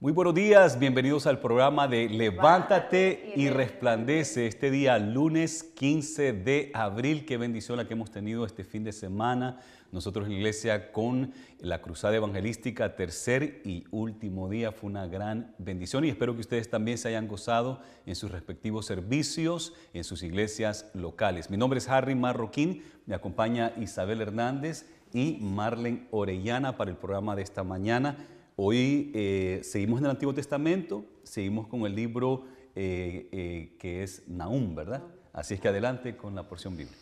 Muy buenos días, bienvenidos al programa de Levántate y Resplandece este día lunes 15 de abril. Qué bendición la que hemos tenido este fin de semana nosotros en la iglesia con la cruzada evangelística, tercer y último día. Fue una gran bendición y espero que ustedes también se hayan gozado en sus respectivos servicios, en sus iglesias locales. Mi nombre es Harry Marroquín, me acompaña Isabel Hernández y Marlen Orellana para el programa de esta mañana. Hoy eh, seguimos en el Antiguo Testamento, seguimos con el libro eh, eh, que es Naum, ¿verdad? Así es que adelante con la porción bíblica.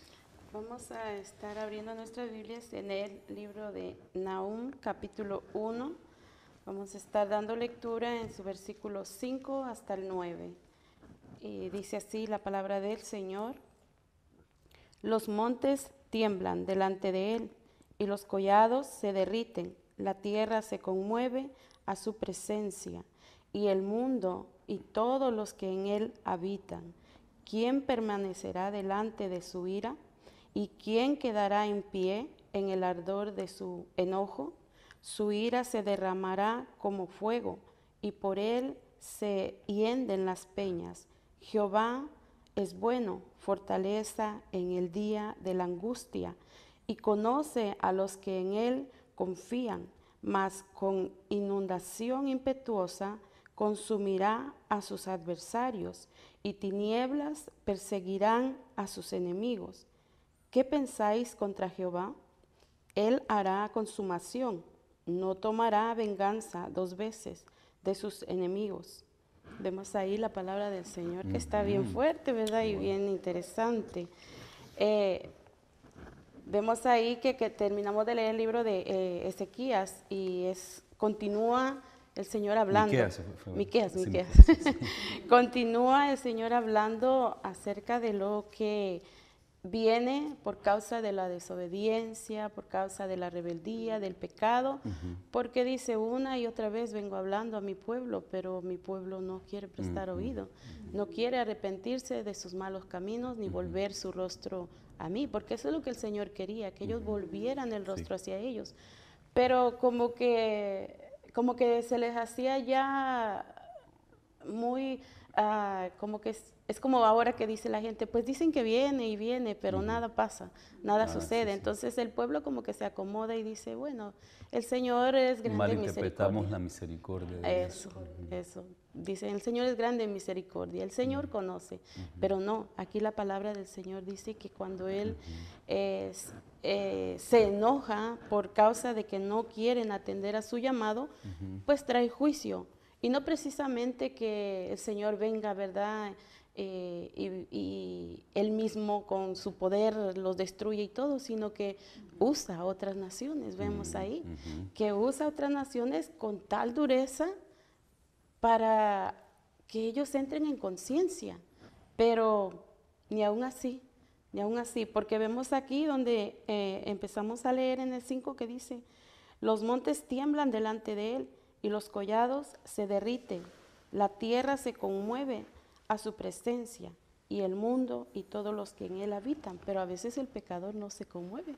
Vamos a estar abriendo nuestras Biblias en el libro de Naúm, capítulo 1. Vamos a estar dando lectura en su versículo 5 hasta el 9. Y dice así la palabra del Señor. Los montes tiemblan delante de él y los collados se derriten la tierra se conmueve a su presencia, y el mundo y todos los que en él habitan. ¿Quién permanecerá delante de su ira? ¿Y quién quedará en pie en el ardor de su enojo? Su ira se derramará como fuego, y por él se hienden las peñas. Jehová es bueno, fortaleza en el día de la angustia, y conoce a los que en él confían, mas con inundación impetuosa consumirá a sus adversarios y tinieblas perseguirán a sus enemigos. ¿Qué pensáis contra Jehová? Él hará consumación, no tomará venganza dos veces de sus enemigos. Vemos ahí la palabra del Señor que está bien fuerte, ¿verdad? Y bien interesante. Eh, Vemos ahí que, terminamos de leer el libro de eh, Ezequías y es, continúa el Señor hablando. Miqueas, Miqueas, Continúa el Señor hablando acerca de lo que viene por causa de la desobediencia, por causa de la rebeldía, del pecado, porque dice una y otra vez vengo hablando a mi pueblo, pero mi pueblo no quiere prestar oído, no quiere arrepentirse de sus malos caminos ni volver su rostro a mí, porque eso es lo que el Señor quería, que ellos volvieran el rostro hacia ellos. Pero como que, como que se les hacía ya muy, ah, como que es como ahora que dice la gente, pues dicen que viene y viene, pero nada pasa, nada sucede. Entonces el pueblo como que se acomoda y dice, bueno, el Señor es grande misericordia. la misericordia. eso, eso. Dice, el Señor es grande en misericordia, el Señor conoce, pero no, aquí la palabra del Señor dice que cuando Él eh, se enoja por causa de que no quieren atender a su llamado, pues trae juicio. Y no precisamente que el Señor venga, ¿verdad? Eh, y, él mismo con su poder los destruye y todo, sino que usa a otras naciones, vemos mm, ahí, que usa otras naciones con tal dureza para que ellos entren en conciencia, pero ni aún así, ni aún así, porque vemos aquí donde eh, empezamos a leer en el 5 que dice, los montes tiemblan delante de él y los collados se derriten, la tierra se conmueve a su presencia y el mundo y todos los que en él habitan, pero a veces el pecador no se conmueve.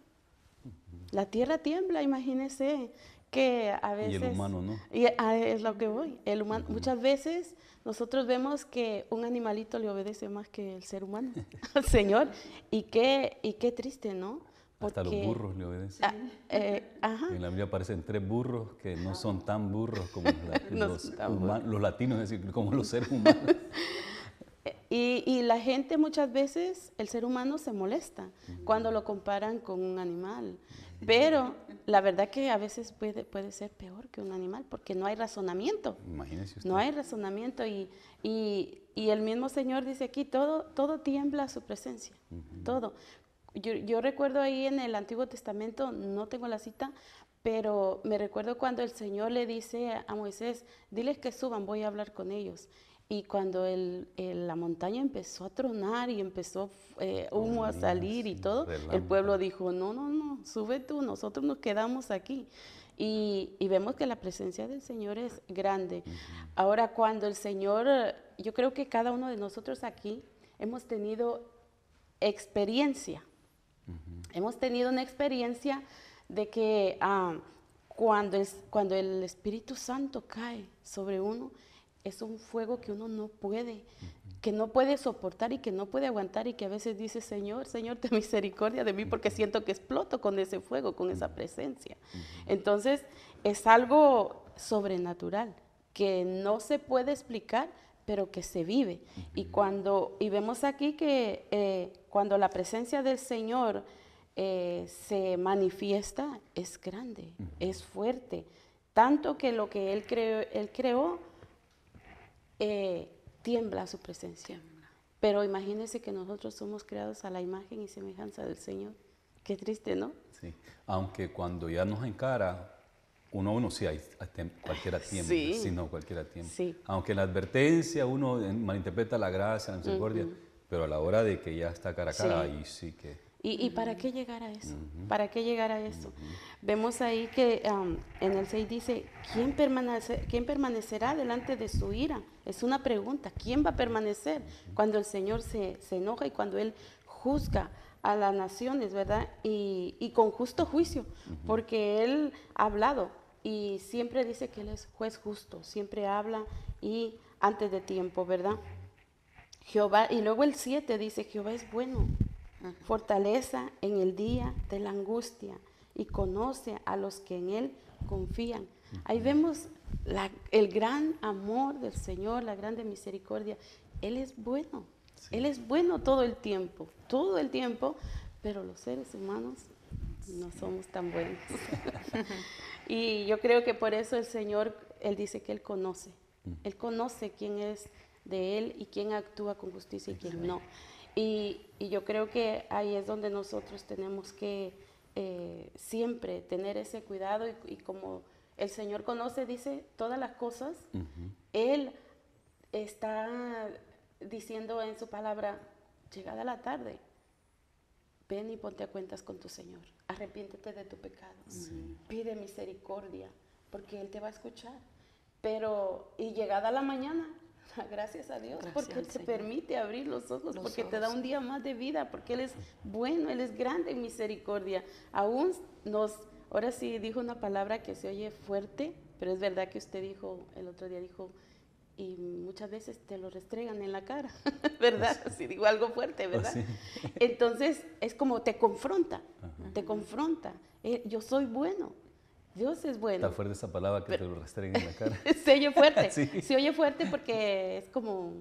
La tierra tiembla, imagínese que a veces... Y el humano, ¿no? es lo que voy. El humano, Muchas veces nosotros vemos que un animalito le obedece más que el ser humano al Señor. Y qué, y qué triste, ¿no? Hasta los burros le obedecen. Ah, eh, en la Biblia aparecen tres burros que no son tan burros como los, los latinos, es decir, como los seres humanos. Y, la gente muchas veces, el ser humano se molesta cuando lo comparan con un animal. Pero la verdad que a veces puede, puede ser peor que un animal porque no hay razonamiento. Imagínese No hay razonamiento y, el mismo Señor dice aquí, todo, todo tiembla su presencia, todo. Yo, yo recuerdo ahí en el Antiguo Testamento, no tengo la cita, pero me recuerdo cuando el Señor le dice a Moisés, diles que suban, voy a hablar con ellos. Y cuando la montaña empezó a tronar y empezó eh, humo a salir y todo, el pueblo dijo, no, no, no, sube tú, nosotros nos quedamos aquí. Y, vemos que la presencia del Señor es grande. Ahora, cuando el Señor, yo creo que cada uno de nosotros aquí hemos tenido experiencia, hemos tenido una experiencia de que ah, cuando, cuando el Espíritu Santo cae sobre uno, es un fuego que uno no puede, que no puede soportar y que no puede aguantar y que a veces dice, Señor, Señor, ten misericordia de mí porque siento que exploto con ese fuego, con esa presencia. Entonces, es algo sobrenatural que no se puede explicar, pero que se vive. Y cuando, y vemos aquí que eh, cuando la presencia del Señor eh, se manifiesta, es grande, es fuerte, tanto que lo que Él él creó eh, tiembla su presencia. Pero imagínense que nosotros somos creados a la imagen y semejanza del Señor. Qué triste, ¿no? Sí, aunque cuando ya nos encara, uno uno sí hay, cualquiera tiembla, sí. no, cualquiera tiembla. Sí. Aunque la advertencia uno malinterpreta la gracia, la misericordia, pero a la hora de que ya está cara a cara, ahí sí que... ¿Y, para qué llegar a eso? ¿Para qué llegar a eso? Vemos ahí que um, en el 6 dice, ¿quién, permanecerá delante de su ira? Es una pregunta, ¿quién va a permanecer cuando el Señor se, enoja y cuando Él juzga a las naciones, ¿verdad? Y, y con justo juicio, porque Él ha hablado y siempre dice que Él es juez justo, siempre habla y antes de tiempo, ¿verdad? Jehová, y luego el 7 dice, Jehová es bueno fortaleza en el día de la angustia y conoce a los que en Él confían. Ahí vemos el gran amor del Señor, la grande misericordia. Él es bueno, Él es bueno todo el tiempo, todo el tiempo, pero los seres humanos no somos tan buenos. y yo creo que por eso el Señor, Él dice que Él conoce, Él conoce quién es de Él y quién actúa con justicia y quién no. Y, yo creo que ahí es donde nosotros tenemos que eh, siempre tener ese cuidado y, como el Señor conoce, dice todas las cosas, Él está diciendo en su palabra, llegada la tarde, ven y ponte a cuentas con tu Señor, arrepiéntete de tu pecado, pide misericordia, porque Él te va a escuchar. Pero, y llegada la mañana, Gracias a Dios, porque te permite abrir los ojos, porque te da un día más de vida, porque Él es bueno, Él es grande en misericordia. Aún nos, ahora sí dijo una palabra que se oye fuerte, pero es verdad que usted dijo, el otro día dijo, y muchas veces te lo restregan en la cara, ¿verdad? si digo algo fuerte, ¿verdad? Entonces es como te confronta, te confronta. Eh, yo soy bueno, Dios es bueno. Está fuerte esa palabra que te lo en la cara. se oye fuerte. Se oye fuerte porque es como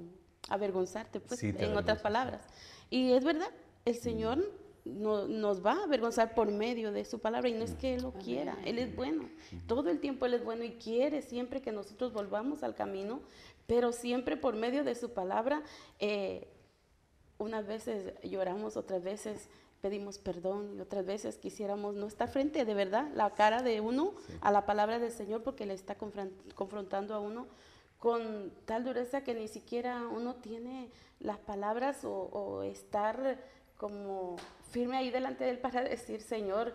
avergonzarte, pues, en otras palabras. Y es verdad, el Señor mm. no, nos va a avergonzar por medio de su palabra y no es mm. que Él lo quiera, Él es bueno. Mm. Todo el tiempo Él es bueno y quiere siempre que nosotros volvamos al camino, pero siempre por medio de su palabra. Eh, unas veces lloramos, otras veces pedimos perdón y otras veces quisiéramos no estar frente de verdad la cara de uno a la palabra del Señor porque le está confrontando a uno con tal dureza que ni siquiera uno tiene las palabras o, estar como firme ahí delante de para decir, Señor,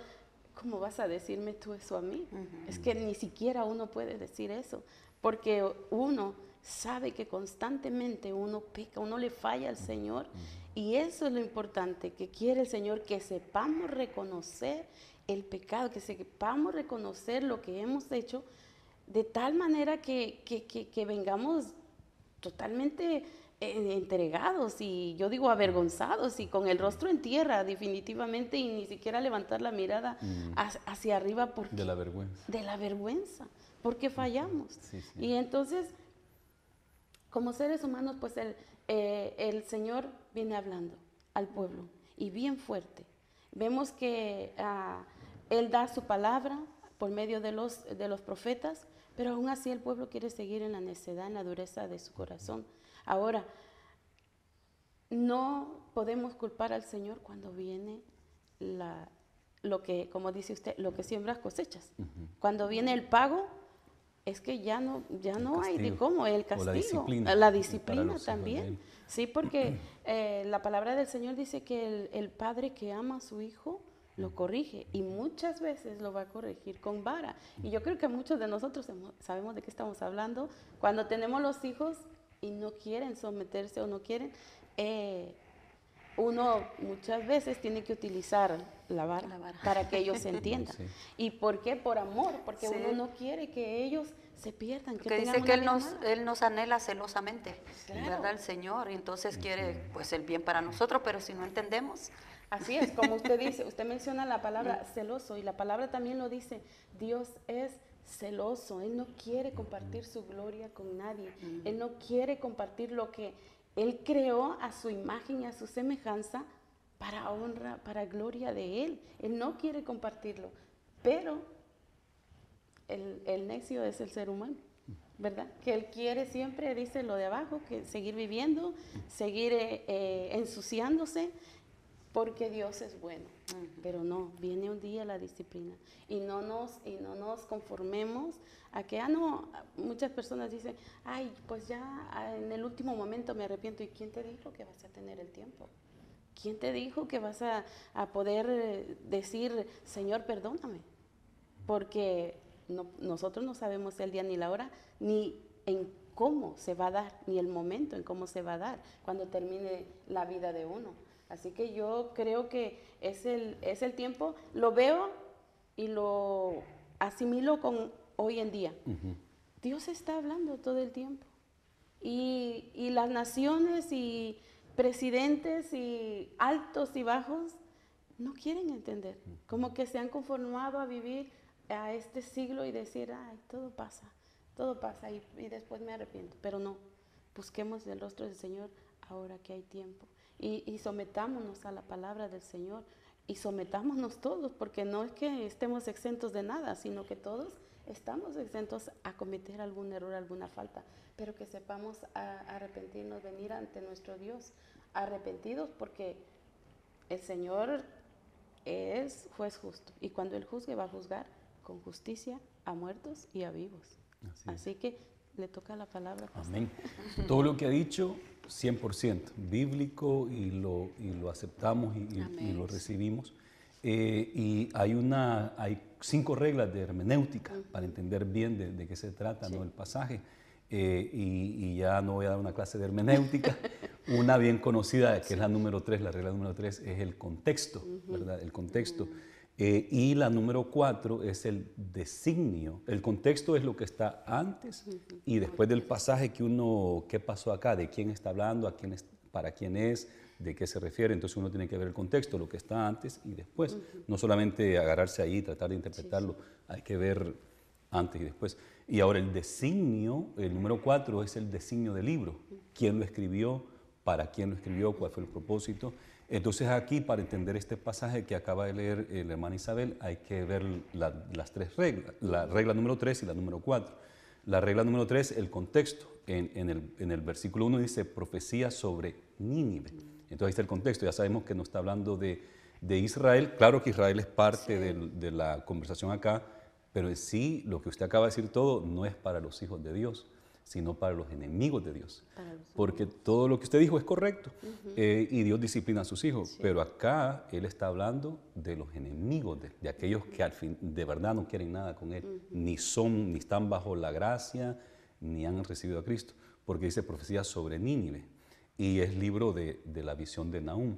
¿cómo vas a decirme tú eso a mí? Es que ni siquiera uno puede decir eso, porque uno sabe que constantemente uno peca, uno le falla al Señor. Y eso es lo importante que quiere el Señor, que sepamos reconocer el pecado, que sepamos reconocer lo que hemos hecho, de tal manera que, vengamos totalmente eh, entregados y yo digo avergonzados y con el rostro en tierra definitivamente y ni siquiera levantar la mirada mm. hacia arriba de la vergüenza de la vergüenza porque fallamos y entonces como seres humanos, pues el, eh, el Señor viene hablando al pueblo y bien fuerte. Vemos que ah, Él da su palabra por medio de los, de los profetas, pero aún así el pueblo quiere seguir en la necedad, en la dureza de su corazón. Ahora, no podemos culpar al Señor cuando viene lo que, como dice usted, lo que siembras cosechas. Cuando viene el pago, es que ya no, ya no hay de cómo, el castigo, la disciplina, también. Sí, porque eh, la palabra del Señor dice que el, padre que ama a su hijo lo corrige y muchas veces lo va a corregir con vara. Y yo creo que muchos de nosotros sabemos de qué estamos hablando cuando tenemos los hijos y no quieren someterse o no quieren eh, uno muchas veces tiene que utilizar la vara, para que ellos se entiendan. ¿Y por qué? Por amor, porque uno no quiere que ellos se pierdan. Que dice que él nos, él nos anhela celosamente, ¿verdad? El Señor, y entonces quiere pues el bien para nosotros, pero si no entendemos... Así es, como usted dice, usted menciona la palabra celoso y la palabra también lo dice, Dios es celoso, Él no quiere compartir su gloria con nadie, Él no quiere compartir lo que él creó a su imagen y a su semejanza para honra, para gloria de Él. Él no quiere compartirlo, pero el, necio es el ser humano. ¿verdad? Que él quiere siempre, dice lo de abajo, que seguir viviendo, seguir eh, eh, ensuciándose, porque Dios es bueno. Pero no, viene un día la disciplina y no nos y no nos conformemos a que ah no, muchas personas dicen, "Ay, pues ya ah, en el último momento me arrepiento." ¿Y quién te dijo que vas a tener el tiempo? ¿Quién te dijo que vas a, a poder eh, decir, "Señor, perdóname"? Porque nosotros no sabemos el día ni la hora ni en cómo se va a dar, ni el momento en cómo se va a dar cuando termine la vida de uno. Así que yo creo que es el, es el tiempo, lo veo y lo asimilo con hoy en día. Dios está hablando todo el tiempo. Y, las naciones y presidentes y altos y bajos no quieren entender, como que se han conformado a vivir a este siglo y decir, ay, todo pasa, todo pasa y después me arrepiento, pero no, busquemos el rostro del Señor ahora que hay tiempo y, sometámonos a la palabra del Señor y sometámonos todos, porque no es que estemos exentos de nada, sino que todos estamos exentos a cometer algún error, alguna falta, pero que sepamos arrepentirnos, venir ante nuestro Dios arrepentidos, porque el Señor es juez justo, y cuando Él juzgue va a juzgar con justicia a muertos y a vivos. Así, que le toca la palabra. Amén. Todo lo que ha dicho 100% bíblico y lo, y lo aceptamos y, lo recibimos. Eh, y hay, una, hay cinco reglas de hermenéutica para entender bien de, qué se trata ¿no? el pasaje. Eh, y, ya no voy a dar una clase de hermenéutica. una bien conocida, que es la número tres, la regla número tres, es el contexto, ¿verdad? El contexto. Eh, y la número cuatro es el designio. El contexto es lo que está antes y después del pasaje que uno, ¿qué pasó acá? ¿De quién está hablando? ¿A quién es, ¿Para quién es? ¿De qué se refiere? Entonces uno tiene que ver el contexto, lo que está antes y después. No solamente agarrarse ahí y tratar de interpretarlo, hay que ver antes y después. Y ahora el designio, el número cuatro es el designio del libro. ¿Quién lo escribió? ¿Para quién lo escribió? ¿Cuál fue el propósito? Entonces aquí para entender este pasaje que acaba de leer la hermana Isabel hay que ver las tres reglas, la regla número tres y la número cuatro. La regla número tres, el contexto. En, el, versículo uno dice profecía sobre Nínive. Entonces ahí está el contexto, ya sabemos que no está hablando de, Israel, claro que Israel es parte de, de la conversación acá, pero en sí lo que usted acaba de decir todo no es para los hijos de Dios sino para los enemigos de Dios. Porque todo lo que usted dijo es correcto eh, y Dios disciplina a sus hijos, pero acá Él está hablando de los enemigos, de, de aquellos que al fin de verdad no quieren nada con Él, ni son, ni están bajo la gracia, ni han recibido a Cristo, porque dice profecía sobre Nínive y es libro de, la visión de Naúm.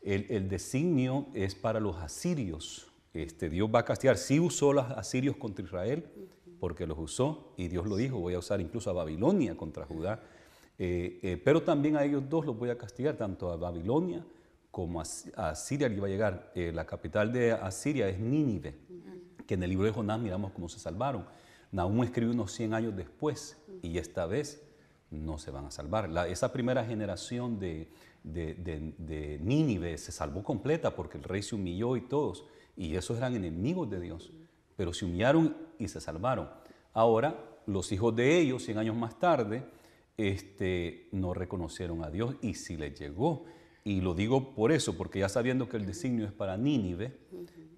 El, designio es para los asirios. Este, Dios va a castigar. Sí usó los asirios contra Israel porque los usó, y Dios lo dijo, voy a usar incluso a Babilonia contra Judá, eh, eh, pero también a ellos dos los voy a castigar, tanto a Babilonia como a, a Asiria, que va a llegar. Eh, la capital de Asiria es Nínive, que en el libro de Jonás miramos cómo se salvaron. Nahum escribió unos 100 años después, y esta vez no se van a salvar. esa primera generación de, de Nínive se salvó completa porque el rey se humilló y todos, y esos eran enemigos de Dios pero se humillaron y se salvaron. Ahora, los hijos de ellos, 100 años más tarde, este, no reconocieron a Dios y si le llegó. Y lo digo por eso, porque ya sabiendo que el designio es para Nínive,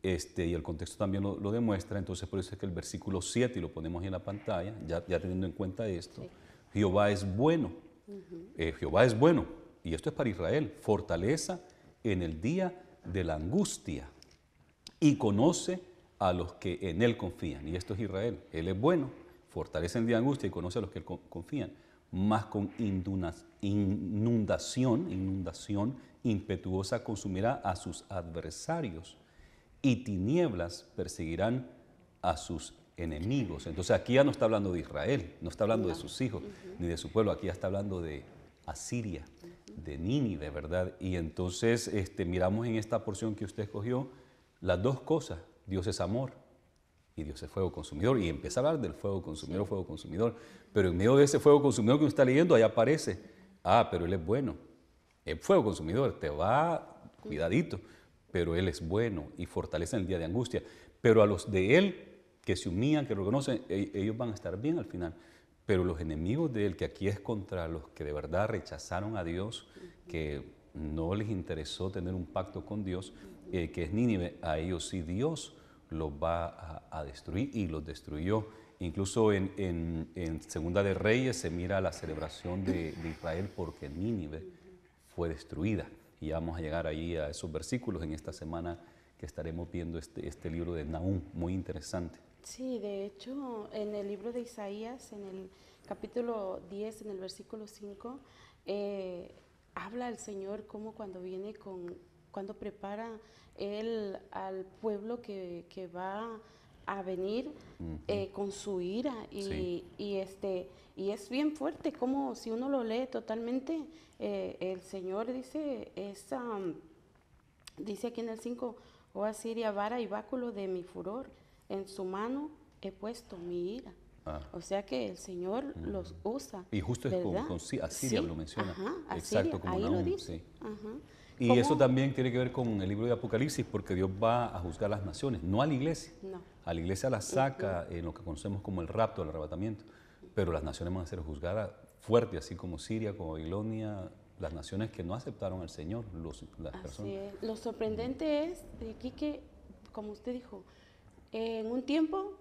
este, y el contexto también lo, demuestra, entonces por eso es que el versículo 7, y lo ponemos en la pantalla, ya, teniendo en cuenta esto, Jehová es bueno, eh, Jehová es bueno, y esto es para Israel, fortaleza en el día de la angustia, y conoce a los que en Él confían. Y esto es Israel. Él es bueno, fortalece en día de angustia y conoce a los que confían. Más con inundación, inundación impetuosa consumirá a sus adversarios y tinieblas perseguirán a sus enemigos. Entonces aquí ya no está hablando de Israel, no está hablando de sus hijos, ni de su pueblo, aquí ya está hablando de Asiria, de de ¿verdad? Y entonces este, miramos en esta porción que usted escogió las dos cosas Dios es amor y Dios es fuego consumidor. Y empieza a hablar del fuego consumidor, fuego consumidor. Pero en medio de ese fuego consumidor que uno está leyendo, ahí aparece, ah, pero Él es bueno. El fuego consumidor te va cuidadito, pero Él es bueno y fortalece en el día de angustia. Pero a los de Él que se unían, que lo reconocen, e-, ellos van a estar bien al final. Pero los enemigos de Él, que aquí es contra los que de verdad rechazaron a Dios, que no les interesó tener un pacto con Dios, eh, que es Nínive, a ellos sí Dios los va a, destruir y los destruyó. Incluso en, Segunda de Reyes se mira la celebración de, Israel porque Nínive fue destruida. Y vamos a llegar ahí a esos versículos en esta semana que estaremos viendo este, este libro de Nahum, muy interesante. Sí, de hecho, en el libro de Isaías, en el capítulo 10, en el versículo 5, eh, habla el Señor como cuando viene con cuando prepara Él al pueblo que, va a venir eh, con su ira y, este y es bien fuerte como si uno lo lee totalmente eh, el Señor dice es, dice aquí en el 5 o Asiria vara y báculo de mi furor en su mano he puesto mi ira ah. o sea que el Señor los usa y justo es como con, Asiria lo menciona exacto como lo dice ajá. Y eso también tiene que ver con el libro de Apocalipsis, porque Dios va a juzgar a las naciones, no a la iglesia. No. A la iglesia la saca en lo que conocemos como el rapto, el arrebatamiento, pero las naciones van a ser juzgadas fuerte, así como Siria, como Babilonia, las naciones que no aceptaron al Señor, los, Lo sorprendente es, aquí eh, que, como usted dijo, en un tiempo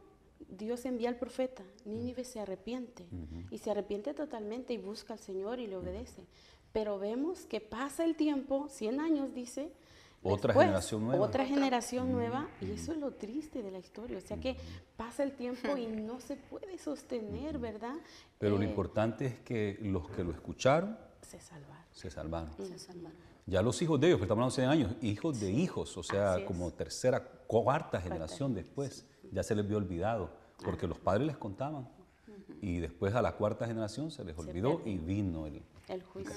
Dios envía al profeta, Nínive se arrepiente y se arrepiente totalmente y busca al Señor y le obedece. Pero vemos que pasa el tiempo, 100 años dice, otra generación nueva. Otra generación mm. nueva, y mm. eso es lo triste de la historia. O sea que mm. pasa el tiempo y no se puede sostener, ¿verdad? Pero lo eh, importante es que los que lo escucharon se salvaron. Se salvaron. Ya los hijos de ellos, que estamos hablando de 100 años, hijos de hijos, o sea, como tercera, cuarta generación después, ya se les vio olvidado, porque los padres les contaban, y después a la cuarta generación se les olvidó y vino el, el juicio.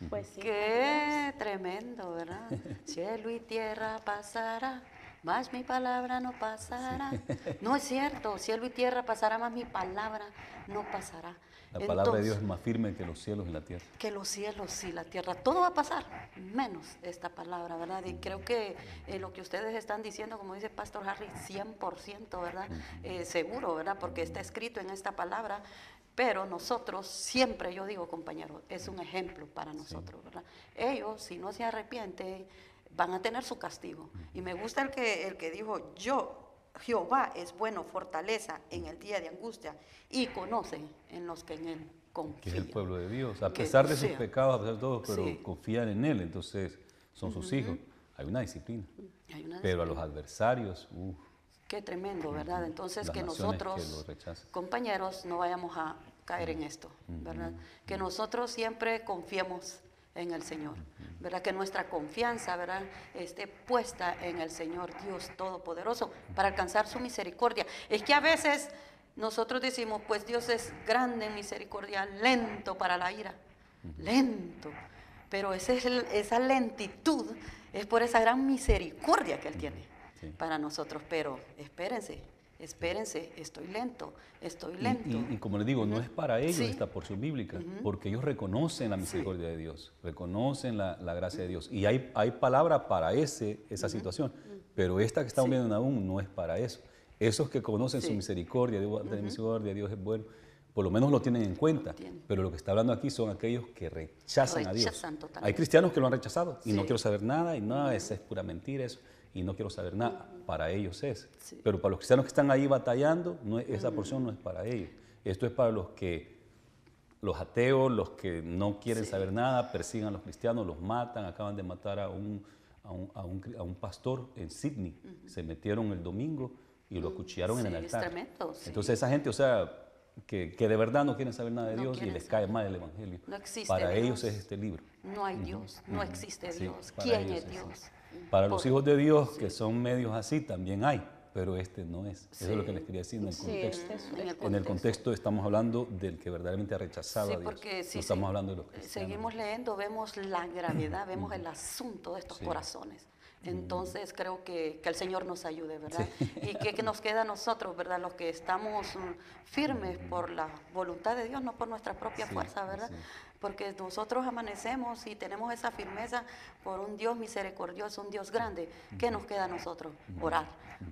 Mm. Pues sí. Qué tremendo, ¿verdad? Cielo y tierra pasará, más mi palabra no pasará. No es cierto, cielo y tierra pasará, más mi palabra no pasará. La palabra de Dios es más firme que los cielos y la tierra. Que los cielos y la tierra. Todo va a pasar, menos esta palabra, ¿verdad? Y creo que eh, lo que ustedes están diciendo, como dice Pastor Harry, 100%, ¿verdad? Eh, seguro, ¿verdad? Porque está escrito en esta palabra pero nosotros siempre, yo digo compañeros, es un ejemplo para nosotros, ¿verdad? Ellos, si no se arrepienten, van a tener su castigo. Y me gusta el que, el que dijo, yo, Jehová es bueno, fortaleza en el día de angustia y conoce en los que en él confían. Que es el pueblo de Dios, a pesar de sus pecados, a pesar de todo, pero confían en él, entonces son sus hijos. Hay una disciplina. pero a los adversarios, Qué tremendo, ¿verdad? Entonces, que nosotros, compañeros, no vayamos a caer en esto, ¿verdad? Que nosotros siempre confiemos en el Señor, ¿verdad? Que nuestra confianza, ¿verdad? Esté puesta en el Señor Dios Todopoderoso para alcanzar su misericordia. Es que a veces nosotros decimos, pues Dios es grande en misericordia, lento para la ira, lento. Pero esa lentitud es por esa gran misericordia que Él tiene para nosotros, pero espérense, espérense, estoy lento, estoy lento. Y, como les digo, no es para ellos esta porción bíblica, porque ellos reconocen la misericordia de Dios, reconocen la, la gracia de Dios. Y hay, hay palabra para ese, esa situación, pero esta que estamos viendo aún no es para eso. Esos que conocen su misericordia, misericordia Dios es bueno, por lo menos lo tienen en cuenta, pero lo que está hablando aquí son aquellos que rechazan, a Dios. Hay cristianos que lo han rechazado y no quiero saber nada y nada, es pura mentira, eso y no quiero saber nada. Para ellos es. Pero para los cristianos que están ahí batallando, no esa porción no es para ellos. Esto es para los que, los ateos, los que no quieren saber nada, persigan a los cristianos, los matan, acaban de matar a un, a un, a un, pastor en Sydney. Se metieron el domingo y lo acuchillaron mm, en el altar. Entonces esa gente, o sea, que, de verdad no quieren saber nada de Dios y les cae mal el Evangelio. Para ellos es este libro. No hay Dios, no, existe Dios. ¿Quién es Dios? Para los hijos de Dios que son medios así también hay, pero este no es. Eso es lo que les quería decir en el, contexto. en el contexto. estamos hablando del que verdaderamente ha rechazado a Dios. estamos hablando de los eh, Seguimos leyendo, vemos la gravedad, vemos el asunto de estos corazones. Entonces creo que, que, el Señor nos ayude, ¿verdad? Y que, que, nos queda a nosotros, ¿verdad? Los que estamos mm, firmes por la voluntad de Dios, no por nuestra propia fuerza, ¿verdad? porque nosotros amanecemos y tenemos esa firmeza por un Dios misericordioso, un Dios grande. ¿Qué nos queda a nosotros? Orar.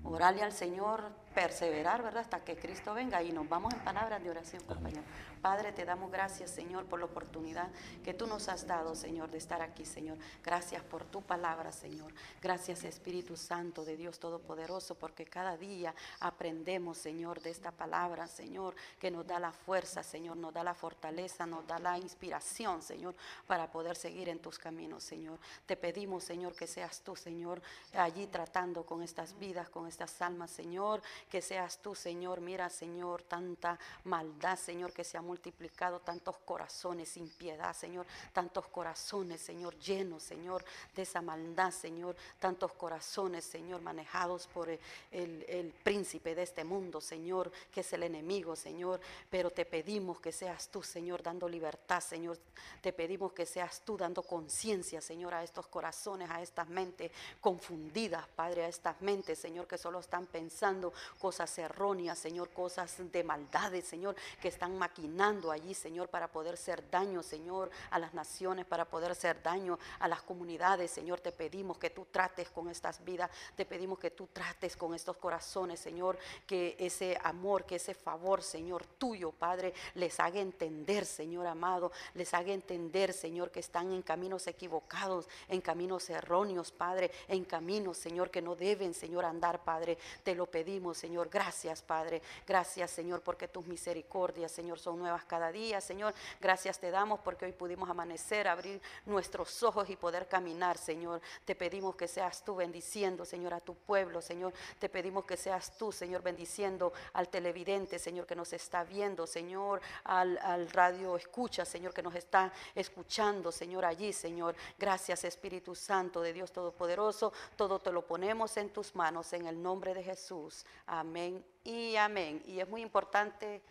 Orarle al Señor, perseverar, ¿verdad? Hasta que Cristo venga y nos vamos en palabras de oración, compañero. Padre, te damos gracias, Señor, por la oportunidad que tú nos has dado, Señor, de estar aquí, Señor. Gracias por tu palabra, Señor. Gracias, Espíritu Santo de Dios Todopoderoso, porque cada día aprendemos, Señor, de esta palabra, Señor, que nos da la fuerza, Señor, nos da la fortaleza, nos da la inspiración, Señor, para poder seguir en tus caminos, Señor. Te pedimos, Señor, que seas tú, Señor, allí tratando con estas vidas, con estas almas, Señor que seas tú, Señor. Mira, Señor, tanta maldad, Señor, que se ha multiplicado, tantos corazones sin piedad, Señor, tantos corazones, Señor, llenos, Señor, de esa maldad, Señor, tantos corazones, Señor, manejados por el, príncipe de este mundo, Señor, que es el enemigo, Señor. Pero te pedimos que seas tú, Señor, dando libertad, Señor. Te pedimos que seas tú dando conciencia, Señor, a estos corazones, a estas mentes confundidas, Padre, a estas mentes, Señor, que solo están pensando cosas erróneas, Señor, cosas de maldades, Señor, que están maquinando allí, Señor, para poder hacer daño, Señor, a las naciones, para poder hacer daño a las comunidades, Señor. Te pedimos que tú trates con estas vidas, te pedimos que tú trates con estos corazones, Señor, que ese amor, que ese favor, Señor, tuyo, Padre, les haga entender, Señor amado, les haga entender, Señor, que están en caminos equivocados, en caminos erróneos, Padre, en caminos, Señor, que no deben, Señor, andar, Padre. Te lo pedimos, Señor. Gracias, Padre. Gracias, Señor, porque tus misericordias, Señor, son nuevas cada día. Señor, gracias te damos porque hoy pudimos amanecer, abrir nuestros ojos y poder caminar, Señor. Te pedimos que seas tú bendiciendo, Señor, a tu pueblo, Señor. Te pedimos que seas tú, Señor, bendiciendo al televidente, Señor, que nos está viendo, Señor, al, radio escucha, Señor, que nos está escuchando, Señor, allí, Señor. Gracias, Espíritu Santo de Dios Todopoderoso. Todo te lo ponemos en tus manos, en el nombre de Jesús. Amén y amén. Y es muy importante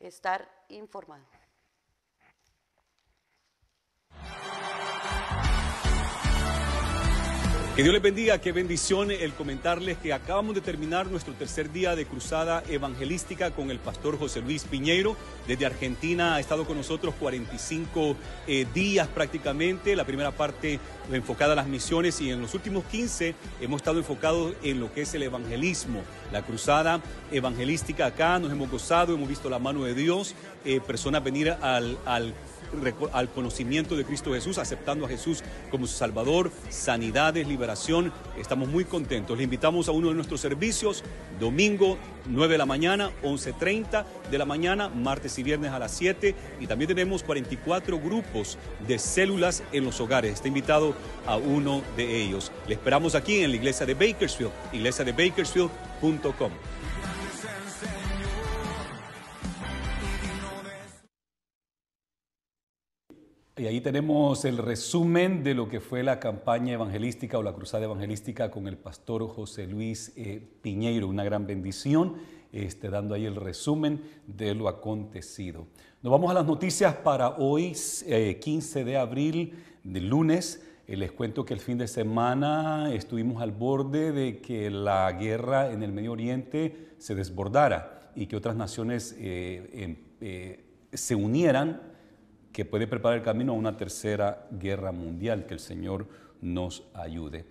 estar informado. Que Dios les bendiga, qué bendición el comentarles que acabamos de terminar nuestro tercer día de cruzada evangelística con el pastor José Luis Piñeiro. Desde Argentina ha estado con nosotros 45 eh, días prácticamente, la primera parte enfocada a las misiones y en los últimos 15 hemos estado enfocados en lo que es el evangelismo, la cruzada evangelística acá, nos hemos gozado, hemos visto la mano de Dios, eh, personas venir al, al al conocimiento de Cristo Jesús, aceptando a Jesús como su Salvador, sanidades, liberación. Estamos muy contentos. Le invitamos a uno de nuestros servicios, domingo 9 de la mañana, 11.30 de la mañana, martes y viernes a las 7. Y también tenemos 44 grupos de células en los hogares. Está invitado a uno de ellos. Le esperamos aquí en la iglesia de Bakersfield, iglesia de Bakersfield.com. ahí tenemos el resumen de lo que fue la campaña evangelística o la cruzada evangelística con el pastor José Luis eh, Piñeiro. Una gran bendición, este, dando ahí el resumen de lo acontecido. Nos vamos a las noticias para hoy, 15 eh, de abril, de lunes. Eh, les cuento que el fin de semana estuvimos al borde de que la guerra en el Medio Oriente se desbordara y que otras naciones em, se unieran que puede preparar el camino a una tercera guerra mundial, que el Señor nos ayude.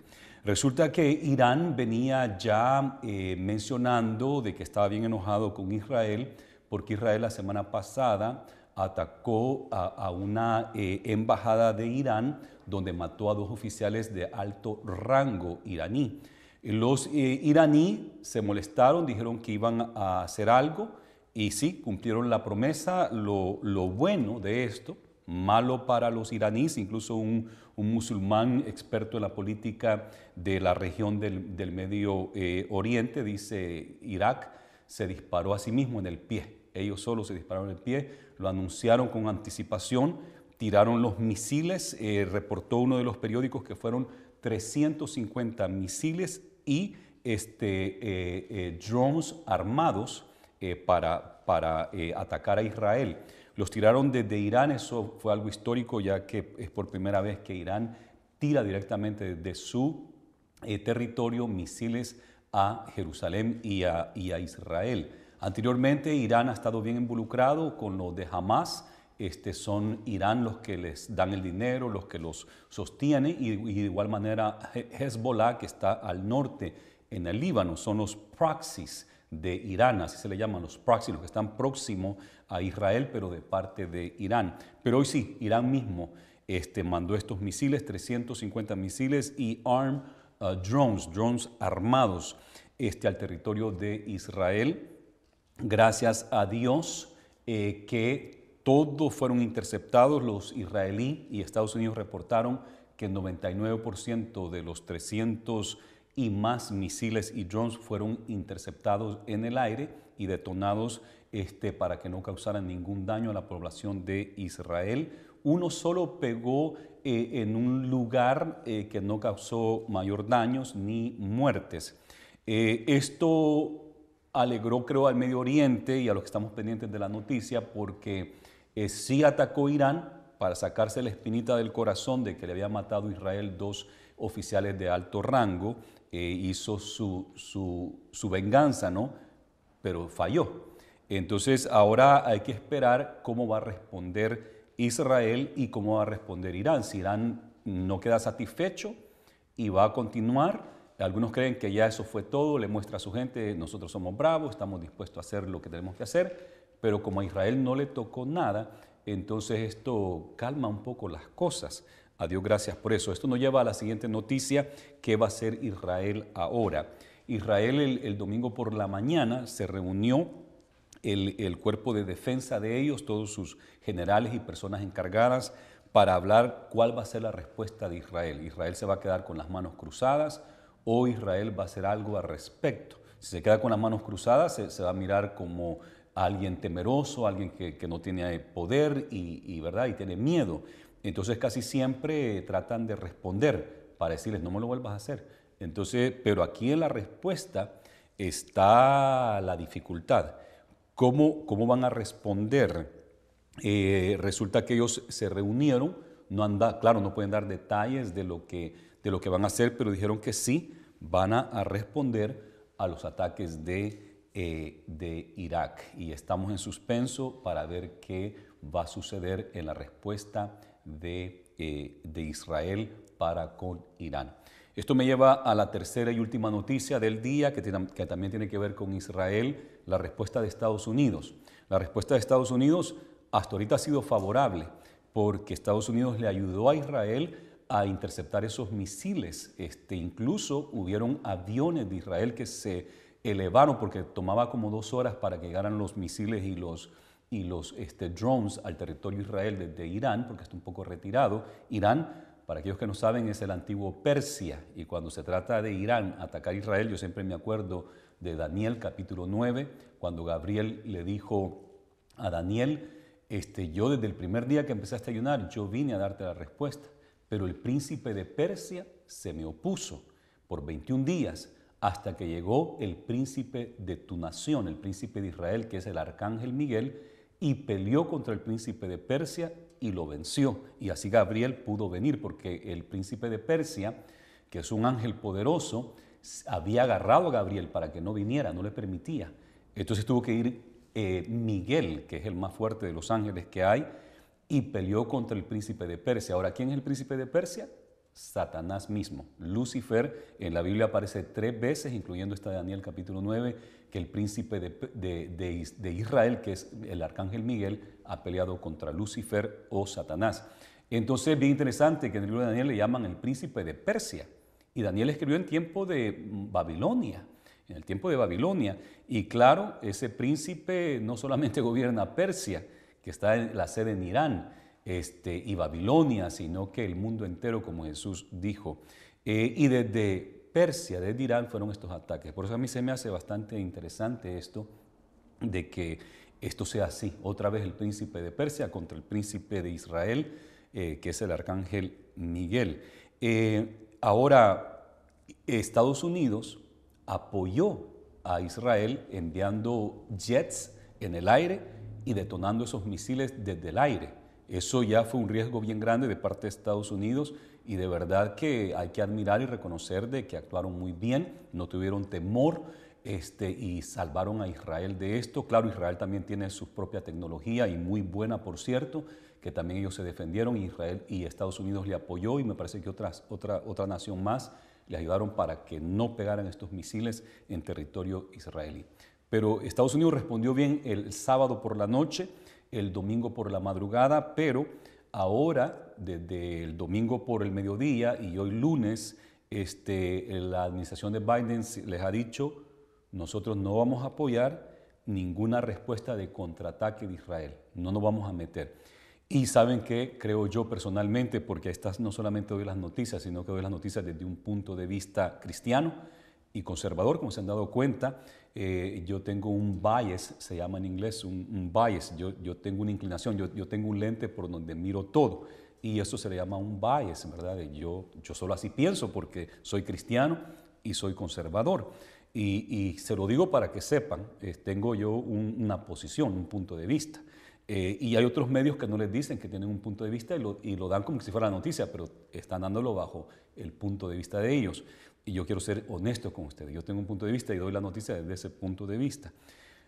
Resulta que Irán venía ya eh, mencionando de que estaba bien enojado con Israel, porque Israel la semana pasada atacó a, una eh, embajada de Irán donde mató a dos oficiales de alto rango iraní. Los eh, iraní se molestaron, dijeron que iban a hacer algo y sí, cumplieron la promesa. Lo, bueno de esto, malo para los iraníes, incluso un, musulmán experto en la política de la región del, Medio eh, Oriente, dice Irak, se disparó a sí mismo en el pie. Ellos solo se dispararon en el pie, lo anunciaron con anticipación, tiraron los misiles, eh, reportó uno de los periódicos que fueron 350 misiles y este, eh, drones armados eh, para, para eh, atacar a Israel. Los tiraron desde Irán, eso fue algo histórico, ya que es por primera vez que Irán tira directamente desde su eh, territorio misiles a Jerusalén y a, Israel. Anteriormente Irán ha estado bien involucrado con los de Hamas, este, son Irán los que les dan el dinero, los que los sostienen y, y de igual manera Hezbollah que está al norte en el Líbano, son los proxies de Irán, así se le llaman los próximos los que están próximos a Israel, pero de parte de Irán. Pero hoy sí, Irán mismo este, mandó estos misiles, 350 misiles y ARM uh, drones, drones armados este, al territorio de Israel. Gracias a Dios eh, que todos fueron interceptados, los israelíes y Estados Unidos reportaron que el 99% de los 300 y más misiles y drones fueron interceptados en el aire y detonados este, para que no causaran ningún daño a la población de Israel. Uno solo pegó eh, en un lugar eh, que no causó mayor daños ni muertes. Eh, esto alegró, creo, al Medio Oriente y a los que estamos pendientes de la noticia porque sí atacó Irán para sacarse la espinita del corazón de que le había matado Israel dos oficiales de alto rango. Eh, hizo su, venganza, ¿no? Pero falló. Entonces ahora hay que esperar cómo va a responder Israel y cómo va a responder Irán. Si Irán no queda satisfecho y va a continuar, algunos creen que ya eso fue todo, le muestra a su gente, nosotros somos bravos, estamos dispuestos a hacer lo que tenemos que hacer, pero como a Israel no le tocó nada, entonces esto calma un poco las cosas. A Dios gracias por eso. Esto nos lleva a la siguiente noticia, ¿qué va a hacer Israel ahora? Israel el, domingo por la mañana se reunió el, cuerpo de defensa de ellos, todos sus generales y personas encargadas, para hablar cuál va a ser la respuesta de Israel. Israel se va a quedar con las manos cruzadas o Israel va a hacer algo al respecto. Si se queda con las manos cruzadas, se, va a mirar como alguien temeroso, alguien que, no tiene poder y, ¿verdad? y tiene miedo. Entonces casi siempre tratan de responder para decirles, no me lo vuelvas a hacer. Entonces, pero aquí en la respuesta está la dificultad. ¿Cómo, cómo van a responder? Eh, resulta que ellos se reunieron, no anda, claro, no pueden dar detalles de lo, que, de lo que van a hacer, pero dijeron que sí, van a, responder a los ataques de, eh, de Irak. Y estamos en suspenso para ver qué va a suceder en la respuesta eh, de, Israel para con Irán. Esto me lleva a la tercera y última noticia del día, que, que, también tiene que ver con Israel, la respuesta de Estados Unidos. La respuesta de Estados Unidos hasta ahorita ha sido favorable, porque Estados Unidos le ayudó a Israel a interceptar esos misiles. Este, incluso hubieron aviones de Israel que se elevaron porque tomaba como dos horas para que llegaran los misiles y los y los este, drones al territorio israel desde Irán, porque está un poco retirado. Irán, para aquellos que no saben, es el antiguo Persia. Y cuando se trata de Irán atacar Israel, yo siempre me acuerdo de Daniel capítulo 9, cuando Gabriel le dijo a Daniel, este, yo desde el primer día que empezaste a ayunar, yo vine a darte la respuesta, pero el príncipe de Persia se me opuso por 21 días hasta que llegó el príncipe de tu nación, el príncipe de Israel, que es el arcángel Miguel, y peleó contra el príncipe de Persia y lo venció. Y así Gabriel pudo venir porque el príncipe de Persia, que es un ángel poderoso, había agarrado a Gabriel para que no viniera, no le permitía. Entonces tuvo que ir eh, Miguel, que es el más fuerte de los ángeles que hay, y peleó contra el príncipe de Persia. Ahora, ¿quién es el príncipe de Persia? Satanás mismo. Lucifer en la Biblia aparece tres veces, incluyendo esta de Daniel capítulo 9, que el príncipe de, Israel, que es el arcángel Miguel, ha peleado contra Lucifer o Satanás. Entonces, bien interesante que en el libro de Daniel le llaman el príncipe de Persia. Y Daniel escribió en tiempo de Babilonia, en el tiempo de Babilonia. Y claro, ese príncipe no solamente gobierna Persia, que está en la sede en Irán, este, y Babilonia, sino que el mundo entero, como Jesús dijo. Eh, y desde Persia, desde Irán, fueron estos ataques. Por eso a mí se me hace bastante interesante esto de que esto sea así. Otra vez el príncipe de Persia contra el príncipe de Israel, eh, que es el arcángel Miguel. Eh, ahora, Estados Unidos apoyó a Israel enviando jets en el aire y detonando esos misiles desde el aire. Eso ya fue un riesgo bien grande de parte de Estados Unidos y de verdad que hay que admirar y reconocer de que actuaron muy bien, no tuvieron temor este, y salvaron a Israel de esto. Claro, Israel también tiene su propia tecnología y muy buena, por cierto, que también ellos se defendieron, Israel y Estados Unidos le apoyó y me parece que otra, otra nación más le ayudaron para que no pegaran estos misiles en territorio israelí. Pero Estados Unidos respondió bien el sábado por la noche el domingo por la madrugada, pero ahora, desde el domingo por el mediodía y hoy lunes, este, la administración de Biden les ha dicho, nosotros no vamos a apoyar ninguna respuesta de contraataque de Israel, no nos vamos a meter. Y saben que creo yo personalmente, porque estas no solamente doy las noticias, sino que doy las noticias desde un punto de vista cristiano y conservador, como se han dado cuenta, eh, yo tengo un bias, se llama en inglés un, un bias, yo, yo, tengo una inclinación, yo, yo, tengo un lente por donde miro todo. Y eso se le llama un bias, ¿verdad? Yo, yo solo así pienso porque soy cristiano y soy conservador. Y, y se lo digo para que sepan, eh, tengo yo una posición, un punto de vista. Eh, y hay otros medios que no les dicen que tienen un punto de vista y lo, y lo dan como si fuera la noticia, pero están dándolo bajo el punto de vista de ellos y yo quiero ser honesto con ustedes. Yo tengo un punto de vista y doy la noticia desde ese punto de vista.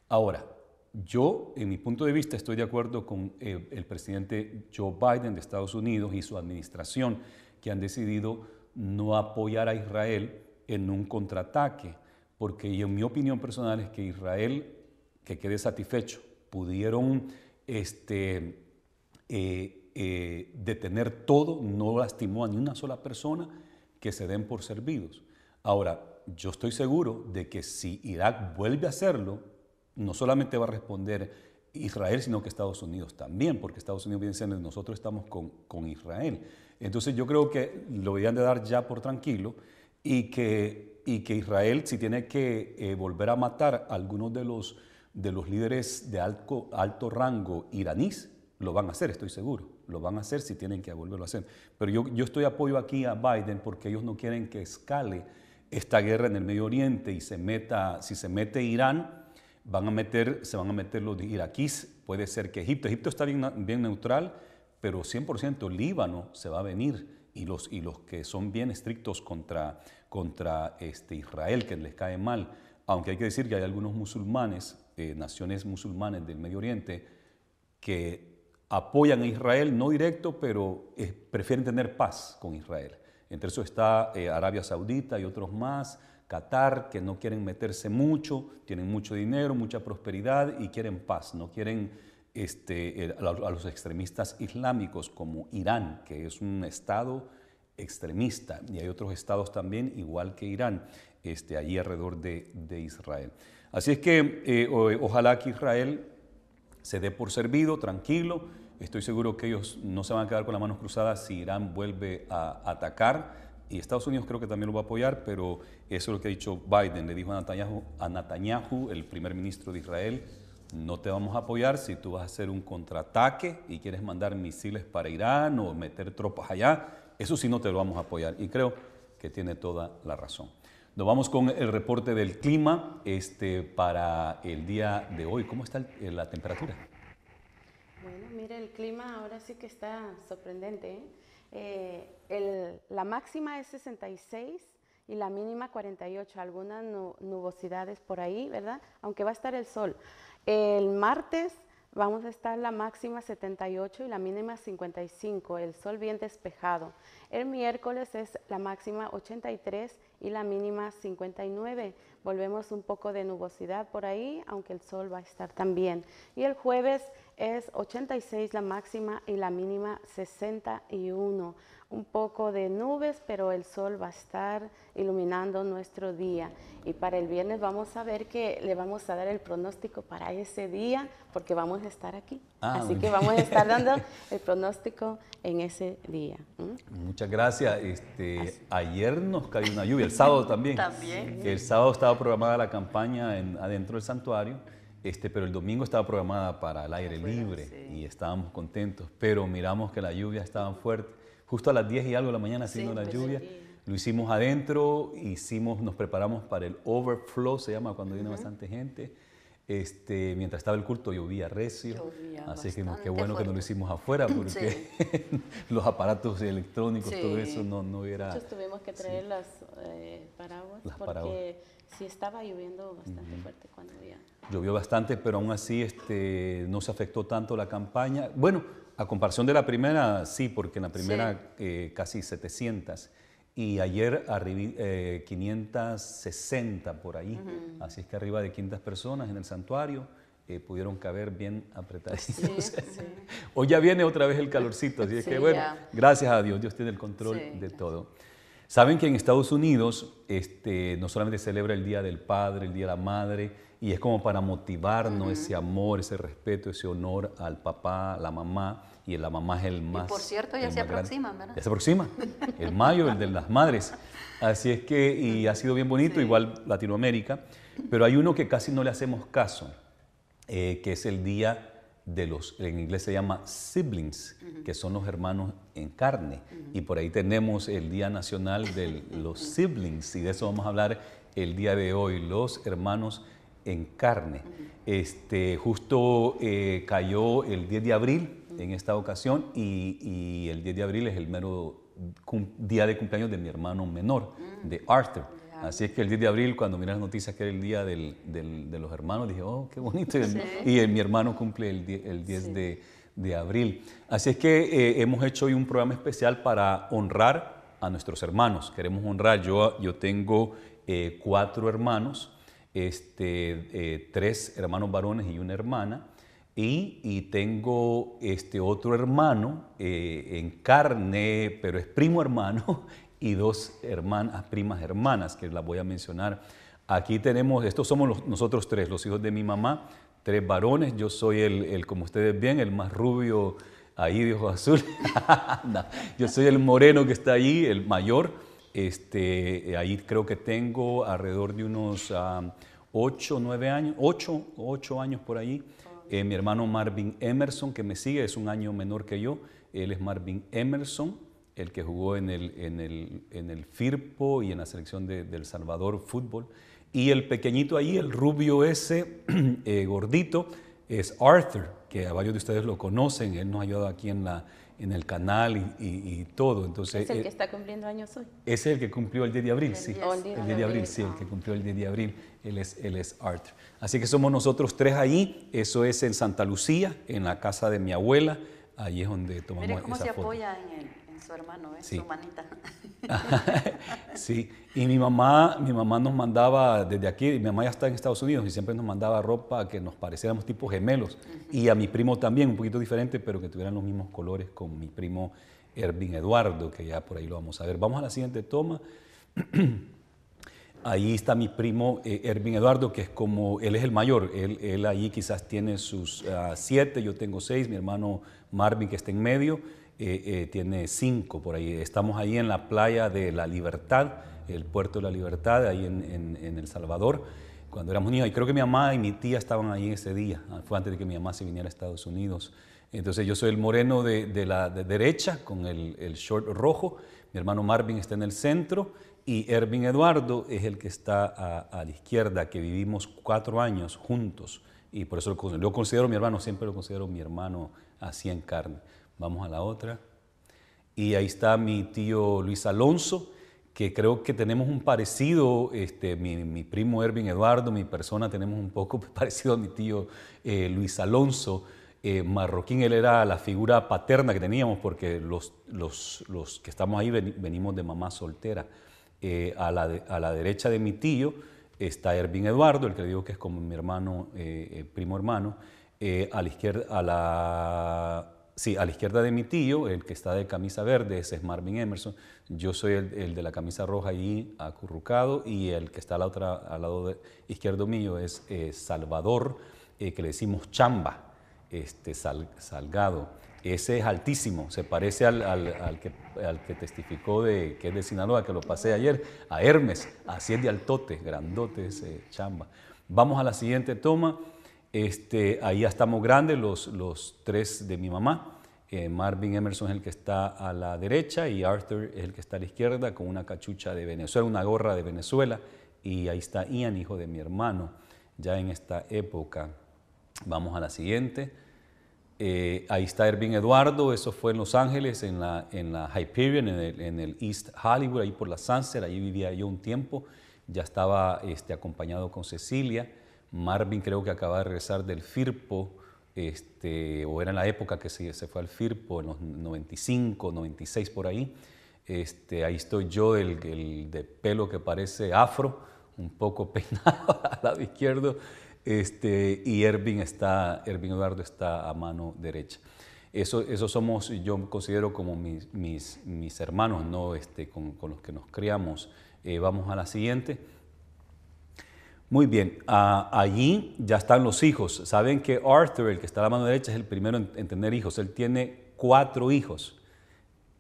Ahora, yo, en mi punto de vista, estoy de acuerdo con eh, el, presidente Joe Biden de Estados Unidos y su administración, que han decidido no apoyar a Israel en un contraataque, porque en mi opinión personal es que Israel, que quede satisfecho, pudieron este, eh, eh, detener todo, no lastimó a ni una sola persona que se den por servidos. Ahora, yo estoy seguro de que si Irak vuelve a hacerlo, no solamente va a responder Israel, sino que Estados Unidos también, porque Estados Unidos viene diciendo, nosotros estamos con, Israel. Entonces yo creo que lo deberían de dar ya por tranquilo y que, y que Israel, si tiene que eh, volver a matar a algunos de los, líderes de alto, rango iraníes, lo van a hacer, estoy seguro. Lo van a hacer si tienen que volverlo a hacer. Pero yo, yo estoy apoyo aquí a Biden porque ellos no quieren que escale esta guerra en el Medio Oriente y se meta, si se mete Irán, van a meter, se van a meter los iraquíes, puede ser que Egipto, Egipto está bien, neutral, pero 100% Líbano se va a venir y los, y los que son bien estrictos contra, contra este Israel, que les cae mal, aunque hay que decir que hay algunos musulmanes, eh, naciones musulmanes del Medio Oriente, que apoyan a Israel, no directo, pero eh, prefieren tener paz con Israel. Entre eso está eh, Arabia Saudita y otros más, Qatar, que no quieren meterse mucho, tienen mucho dinero, mucha prosperidad y quieren paz, no quieren este, a los extremistas islámicos como Irán, que es un estado extremista, y hay otros estados también, igual que Irán, este, allí alrededor de, Israel. Así es que eh, ojalá que Israel se dé por servido, tranquilo, Estoy seguro que ellos no se van a quedar con las manos cruzadas si Irán vuelve a atacar. Y Estados Unidos creo que también lo va a apoyar, pero eso es lo que ha dicho Biden. Le dijo a Netanyahu, el primer ministro de Israel, no te vamos a apoyar si tú vas a hacer un contraataque y quieres mandar misiles para Irán o meter tropas allá. Eso sí no te lo vamos a apoyar. Y creo que tiene toda la razón. Nos vamos con el reporte del clima este, para el día de hoy. ¿Cómo está eh, la temperatura? el clima ahora sí que está sorprendente. ¿eh? Eh, la máxima es 66 y la mínima 48, algunas nubosidades por ahí, ¿verdad? Aunque va a estar el sol. El martes vamos a estar la máxima 78 y la mínima 55, el sol bien despejado. El miércoles es la máxima 83 y la mínima 59. Volvemos un poco de nubosidad por ahí, aunque el sol va a estar también. Y el jueves es 86 la máxima y la mínima 61. Un poco de nubes, pero el sol va a estar iluminando nuestro día. Y para el viernes vamos a ver que le vamos a dar el pronóstico para ese día, porque vamos a estar aquí. Ah, Así que vamos a estar dando el pronóstico en ese día. Muchas gracias. Este, ayer nos cayó una lluvia, el sábado también. El sábado estaba programada la campaña adentro del santuario este, pero el domingo estaba programada para el aire libre y estábamos contentos, pero miramos que la lluvia estaba fuerte. Justo a las 10 y algo de la mañana haciendo sí, la lluvia, lo hicimos adentro, hicimos, nos preparamos para el overflow, se llama cuando viene bastante gente. Este, mientras estaba el culto llovía recio, así que qué bueno que no lo hicimos afuera porque los aparatos electrónicos, todo eso no, no hubiera... tuvimos que traer eh, las paraguas porque paraguas. Sí estaba lloviendo bastante fuerte cuando ya... Llovió bastante, pero aún así este, no se afectó tanto la campaña. Bueno, a comparación de la primera, sí, porque en la primera eh, casi 700 y ayer 560 eh, por ahí. Así es que arriba de 500 personas en el santuario. Eh, pudieron caber bien apretaditos. Hoy ya viene otra vez el calorcito, así es que bueno, gracias a Dios, Dios tiene el control de todo. Saben que en Estados Unidos este, no solamente celebra el Día del Padre, el Día de la Madre, y es como para motivarnos ese amor, ese respeto, ese honor al papá, la mamá, y la mamá es el más... Y por cierto, ya se aproxima, ¿verdad? Ya se aproxima, el mayo, el de las madres. Así es que, y ha sido bien bonito, igual Latinoamérica, pero hay uno que casi no le hacemos caso, eh, que es el Día de los, en inglés se llama siblings, que son los hermanos en carne. Y por ahí tenemos el Día Nacional de los Siblings, y de eso vamos a hablar el día de hoy, los hermanos en carne. Este, justo eh, cayó el 10 de abril en esta ocasión y, y, el 10 de abril es el mero día de cumpleaños de mi hermano menor, mm. de Arthur. Así es que el 10 de abril, cuando miré las noticias que era el día de los hermanos, dije, oh, qué bonito. Y, mi hermano cumple el, 10 de, abril. Así es que eh, hemos hecho hoy un programa especial para honrar a nuestros hermanos. Queremos honrar. Yo, yo tengo eh, cuatro hermanos, este, eh, tres hermanos varones y una hermana. Y, tengo este otro hermano en carne, pero es primo hermano, y dos hermanas, primas hermanas, que las voy a mencionar. Aquí tenemos, estos somos nosotros tres, los hijos de mi mamá, tres varones. Yo soy el, el como ustedes ven, el más rubio ahí de ojos azul. yo soy el moreno que está ahí, el mayor. Este, ahí creo que tengo alrededor de unos ah, ocho, nueve años, ocho, ocho años por ahí. Oh. Eh, mi hermano Marvin Emerson, que me sigue, es un año menor que yo. Él es Marvin Emerson el que jugó en el, en el, en FIRPO y en la selección del Salvador fútbol. Y el pequeñito ahí, el rubio ese, eh, gordito, es Arthur, que a varios de ustedes lo conocen, él nos ha ayudado aquí en, la, en el canal y, todo. Entonces, es el eh, que está cumpliendo años hoy. Es el que cumplió el 10 de abril, sí. el 10 de abril, sí, el que ah. cumplió el 10 de abril, él es, él es Arthur. Así que somos nosotros tres ahí, eso es en Santa Lucía, en la casa de mi abuela, ahí es donde tomamos Mire cómo se apoya en él su hermano, ¿eh? su manita. sí, y mi mamá, mi mamá nos mandaba desde aquí, mi mamá ya está en Estados Unidos y siempre nos mandaba ropa que nos pareciéramos tipo gemelos. Y a mi primo también, un poquito diferente, pero que tuvieran los mismos colores con mi primo Ervin Eduardo, que ya por ahí lo vamos a ver. Vamos a la siguiente toma. ahí está mi primo eh, Ervin Eduardo, que es como, él es el mayor, él, ahí quizás tiene sus ah, siete, yo tengo seis, mi hermano Marvin que está en medio, eh, eh, tiene cinco por ahí. Estamos ahí en la playa de La Libertad, el puerto de La Libertad, ahí en, El Salvador, cuando éramos niños. Y creo que mi mamá y mi tía estaban ahí ese día, ah, fue antes de que mi mamá se viniera a Estados Unidos. Entonces yo soy el moreno de, la derecha, con el, short rojo, mi hermano Marvin está en el centro y Ervin Eduardo es el que está a, la izquierda, que vivimos cuatro años juntos. Y por eso lo considero mi hermano, siempre lo considero mi hermano así en carne vamos a la otra. Y ahí está mi tío Luis Alonso, que creo que tenemos un parecido, este, mi, primo Ervin Eduardo, mi persona, tenemos un poco parecido a mi tío eh, Luis Alonso. Eh, marroquín, él era la figura paterna que teníamos, porque los, los, los que estamos ahí venimos de mamá soltera. Eh, a, la a, la derecha de mi tío está Ervin Eduardo, el que digo que es como mi hermano, primo hermano. a la izquierda, a la Sí, a la izquierda de mi tío, el que está de camisa verde, ese es Marvin Emerson. Yo soy el, de la camisa roja ahí, acurrucado, y el que está a la otra, al lado de, izquierdo mío es eh, Salvador, eh, que le decimos chamba, este, salgado. Ese es altísimo, se parece al, que, al, que, testificó de que es de Sinaloa, que lo pasé ayer, a Hermes, así es de altote, grandote ese chamba. Vamos a la siguiente toma. Este, ahí ya estamos grandes, los, tres de mi mamá. Eh, Marvin Emerson es el que está a la derecha y Arthur es el que está a la izquierda con una cachucha de Venezuela, una gorra de Venezuela. Y ahí está Ian, hijo de mi hermano, ya en esta época. Vamos a la siguiente. Eh, ahí está Ervin Eduardo, eso fue en Los Ángeles, en la, Hyperion, en el, East Hollywood, ahí por la Sunset, ahí vivía yo un tiempo. Ya estaba este, acompañado con Cecilia. Marvin creo que acaba de regresar del FIRPO, este, o era en la época que se, fue al FIRPO, en los 95, 96 por ahí. Este, ahí estoy yo, el, de pelo que parece afro, un poco peinado al lado izquierdo, este, y Ervin, está, Ervin Eduardo está a mano derecha. Eso, somos, yo considero como mis, hermanos, ¿no? con, los que nos criamos. Eh, vamos a la siguiente. Muy bien, ah, allí ya están los hijos. Saben que Arthur, el que está a la mano derecha, es el primero en, tener hijos. Él tiene cuatro hijos.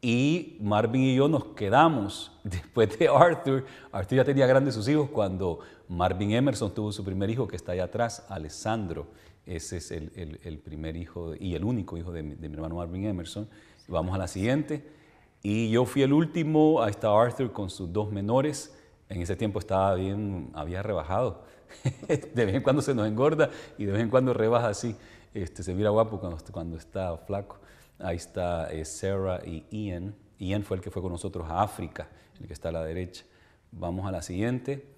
Y Marvin y yo nos quedamos después de Arthur. Arthur ya tenía grandes sus hijos cuando Marvin Emerson tuvo su primer hijo, que está allá atrás, Alessandro. Ese es el, primer hijo y el único hijo de, mi hermano Marvin Emerson. Vamos a la siguiente. Y yo fui el último. Ahí está Arthur con sus dos menores. En ese tiempo estaba bien, había rebajado. de vez en cuando se nos engorda y de vez en cuando rebaja así. Este, se mira guapo cuando, está flaco. Ahí está eh, Sarah y Ian. Ian fue el que fue con nosotros a África, el que está a la derecha. Vamos a la siguiente.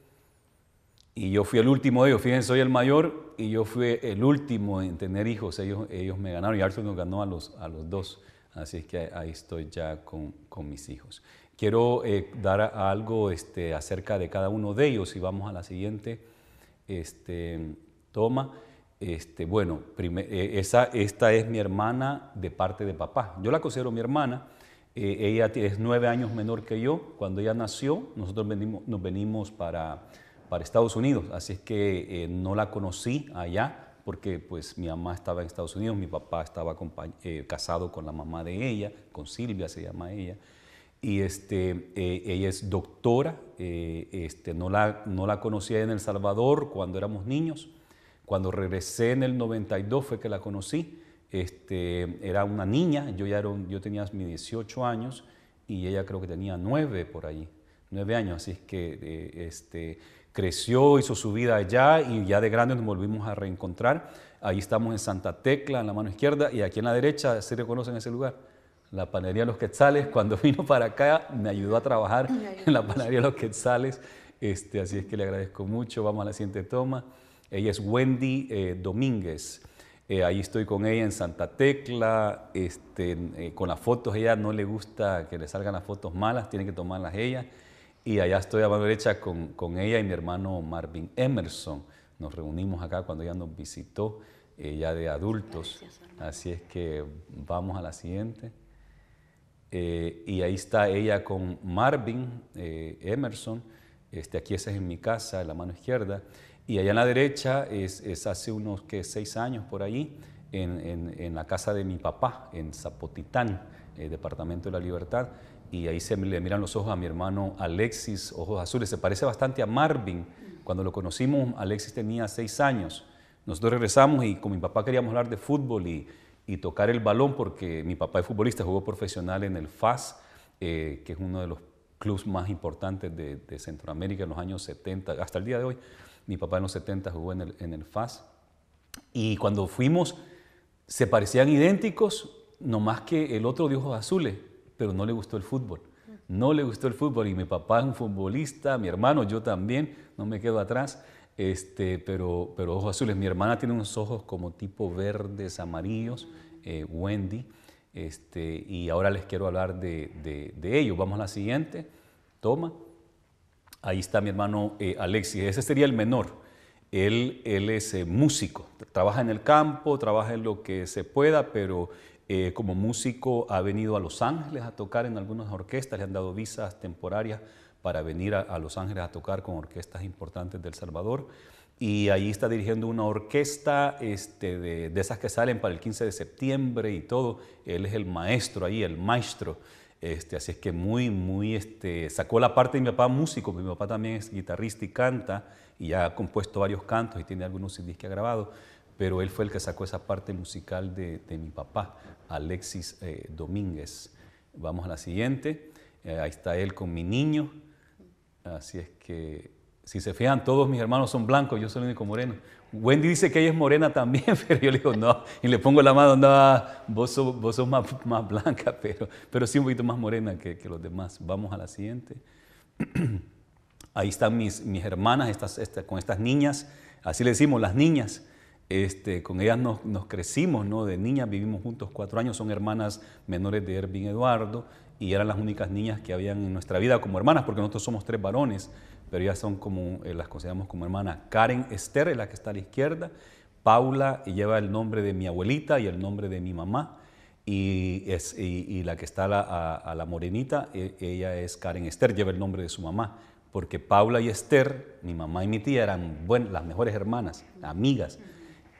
Y yo fui el último de ellos. Fíjense, soy el mayor y yo fui el último en tener hijos. Ellos, ellos me ganaron y Arthur nos ganó a los, a los dos. Así es que ahí estoy ya con, con mis hijos. Quiero eh, dar algo este, acerca de cada uno de ellos y vamos a la siguiente este, toma. Este, bueno, eh, esta es mi hermana de parte de papá. Yo la considero mi hermana. Eh, ella es nueve años menor que yo. Cuando ella nació, nosotros venimos, nos venimos para, para Estados Unidos. Así es que no la conocí allá porque pues mi mamá estaba en Estados Unidos, mi papá estaba casado con la mamá de ella, con Silvia se llama ella y este, eh, ella es doctora, eh, este, no, la, no la conocía en El Salvador cuando éramos niños, cuando regresé en el 92 fue que la conocí, este, era una niña, yo, ya yo tenía mis 18 años y ella creo que tenía 9 por ahí, 9 años, así es que eh, este, creció, hizo su vida allá y ya de grande nos volvimos a reencontrar. Ahí estamos en Santa Tecla, en la mano izquierda, y aquí en la derecha se reconoce en ese lugar la panadería Los Quetzales. Cuando vino para acá me ayudó a trabajar en la panadería Los Quetzales. Este, así es que le agradezco mucho. Vamos a la siguiente toma. Ella es Wendy eh, Domínguez. Eh, ahí estoy con ella en Santa Tecla, este, eh, con las fotos. Ella no le gusta que le salgan las fotos malas, tiene que tomarlas ella. Y allá estoy a mano derecha con, ella y mi hermano Marvin Emerson. Nos reunimos acá cuando ella nos visitó, ella de adultos. Así es que vamos a la siguiente. Eh, y ahí está ella con Marvin eh, Emerson. Este, aquí esa es en mi casa, en la mano izquierda. Y allá en la derecha es, hace unos ¿qué, seis años por ahí, en, la casa de mi papá, en Zapotitán, eh, Departamento de la Libertad. Y ahí se le miran los ojos a mi hermano Alexis, ojos azules. Se parece bastante a Marvin. Cuando lo conocimos, Alexis tenía seis años. Nosotros regresamos y con mi papá queríamos hablar de fútbol y, y tocar el balón, porque mi papá es futbolista, jugó profesional en el FAS, eh, que es uno de los clubes más importantes de, Centroamérica en los años 70, hasta el día de hoy. Mi papá en los 70 jugó en el, en el FAS. Y cuando fuimos, se parecían idénticos, más que el otro dijo ojos azules, pero no le gustó el fútbol. No le gustó el fútbol y mi papá es un futbolista, mi hermano, yo también, no me quedo atrás. Este, pero, pero ojos azules. Mi hermana tiene unos ojos como tipo verdes, amarillos, eh, Wendy. Este, y ahora les quiero hablar de, ellos. Vamos a la siguiente. Toma. Ahí está mi hermano eh, Alexis. Ese sería el menor. Él, es eh, músico. Trabaja en el campo, trabaja en lo que se pueda, pero como músico ha venido a Los Ángeles a tocar en algunas orquestas. Le han dado visas temporarias para venir a, Los Ángeles a tocar con orquestas importantes del Salvador y ahí está dirigiendo una orquesta este, de, esas que salen para el 15 de septiembre y todo. Él es el maestro ahí, el maestro. Este, así es que muy, muy, este, sacó la parte de mi papá músico, mi papá también es guitarrista y canta, y ha compuesto varios cantos y tiene algunos CDs que ha grabado, pero él fue el que sacó esa parte musical de, mi papá, Alexis eh, Domínguez. Vamos a la siguiente, eh, ahí está él con mi niño, Así es que, si se fijan, todos mis hermanos son blancos, yo soy el único moreno. Wendy dice que ella es morena también, pero yo le digo, no, y le pongo la mano, no, vos sos, vos sos más, más, blanca, pero, pero sí un poquito más morena que, que los demás. Vamos a la siguiente. Ahí están mis, mis hermanas estas, este, con estas niñas, así le decimos, las niñas. Este, con ellas nos, nos, crecimos, ¿no? De niñas vivimos juntos cuatro años, son hermanas menores de Ervin Eduardo y eran las únicas niñas que habían en nuestra vida como hermanas, porque nosotros somos tres varones, pero ya son como, eh, las consideramos como hermanas. Karen Esther es la que está a la izquierda, Paula lleva el nombre de mi abuelita y el nombre de mi mamá, y, es, la que está a la, morenita, e, ella es Karen Esther, lleva el nombre de su mamá, porque Paula y Esther, mi mamá y mi tía, eran las mejores hermanas, amigas.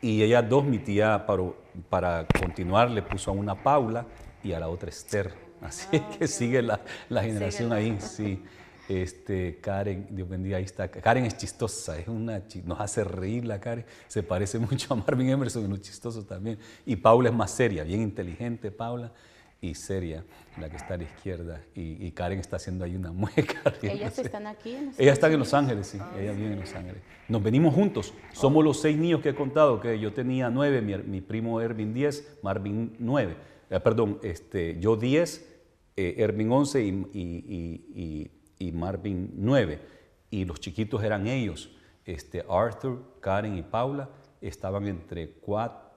Y ella dos, mi tía, para, para continuar, le puso a una Paula y a la otra Esther. Así es que sigue la, generación ahí, sí. Este, Karen, Dios bendiga, ahí está. Karen es chistosa, es una, nos hace reír la Karen. Se parece mucho a Marvin Emerson, es chistoso también. Y Paula es más seria, bien inteligente, Paula. Y seria, la que está a la izquierda. Y, Karen está haciendo ahí una mueca. ¿Ellas están aquí? Ellas están en Los Ángeles, sí. Ah, Ellas viven en Los Ángeles. Nos venimos juntos. Somos los seis niños que he contado, que yo tenía nueve, mi, primo Erwin diez, Marvin nueve. Eh, perdón, este, yo diez eh, 11 y, Marvin 9. Y los chiquitos eran ellos. Este, Arthur, Karen y Paula estaban entre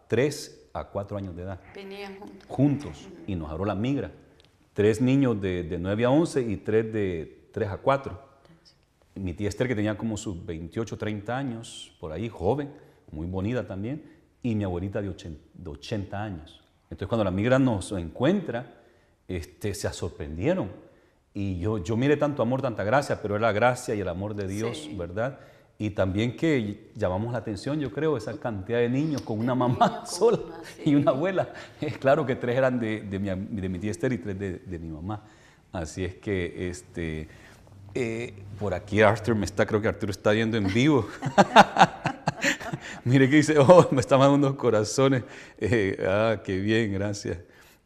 3 a 4 años de edad. Venían juntos. Juntos. Y nos abrió la migra. Tres niños de, 9 a 11 y tres de 3 a 4. Mi tía Esther, que tenía como sus 28, 30 años, por ahí, joven, muy bonita también, y mi abuelita de 80, de 80 años. Entonces, cuando la migra nos encuentra, este, se sorprendieron. Y yo, yo miré tanto amor, tanta gracia, pero es la gracia y el amor de Dios, ¿verdad? Y también que llamamos la atención, yo creo, esa cantidad de niños con una mamá sola y una abuela. Es claro que tres eran de, mi, tía Esther y tres de, mi mamá. Así es que, este, eh, por aquí Arthur me está, creo que Arthur está viendo en vivo. Mire que dice, oh, me está mandando unos corazones. Eh, ah, qué bien, gracias.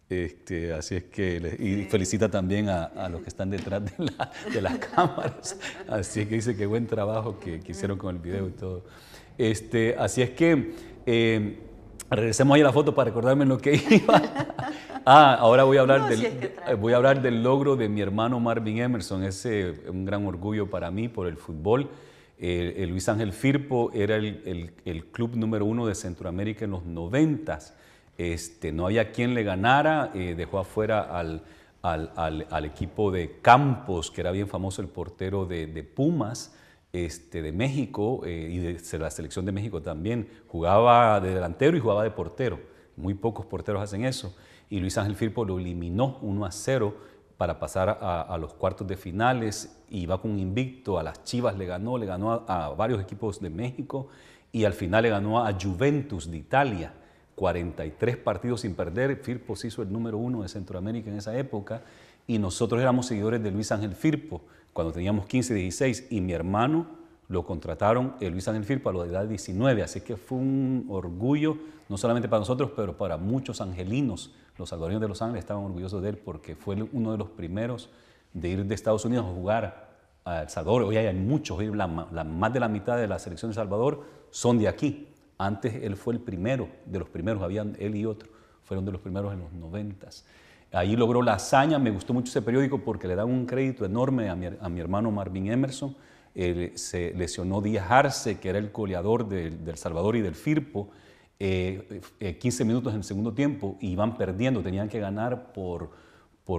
Este, así es que, y felicita también a, los que están detrás de, las cámaras. Así que dice que buen trabajo que, hicieron con el video y todo. Este, así es que, em, regresemos ahí a la foto para recordarme en lo que iba. ah, ahora voy a hablar, del, eh, voy a hablar del logro de mi hermano Marvin Emerson. Es un gran orgullo para mí por el fútbol. Luis Ángel Firpo era el, el club número uno de Centroamérica en los noventas este, no había quien le ganara, eh, dejó afuera al, equipo de Campos, que era bien famoso el portero de, Pumas, este, de México, eh, y de la selección de México también. Jugaba de delantero y jugaba de portero. Muy pocos porteros hacen eso. Y Luis Ángel Firpo lo eliminó 1 a 0 para pasar a, los cuartos de finales iba va con un invicto, a las Chivas le ganó, le ganó a varios equipos de México y al final le ganó a Juventus de Italia 43 partidos sin perder. Firpo se hizo el número uno de Centroamérica en esa época y nosotros éramos seguidores de Luis Ángel Firpo cuando teníamos 15, 16 y mi hermano lo contrataron, el eh, Luis Ángel Firpo, a de edad 19. Así que fue un orgullo, no solamente para nosotros, pero para muchos angelinos. Los salvadoreños de Los Ángeles estaban orgullosos de él porque fue uno de los primeros de ir de Estados Unidos a jugar a El Salvador. Hoy hay muchos, más de la mitad de la selección de Salvador son de aquí. Antes él fue el primero, de los primeros, habían él y otro, fueron de los primeros en los noventas. Ahí logró la hazaña, me gustó mucho ese periódico porque le dan un crédito enorme a mi, hermano Marvin Emerson. Eh, se lesionó Díaz Arce, que era el goleador del Salvador y del Firpo, 15 eh, eh, minutos en el segundo tiempo iban perdiendo, tenían que ganar por,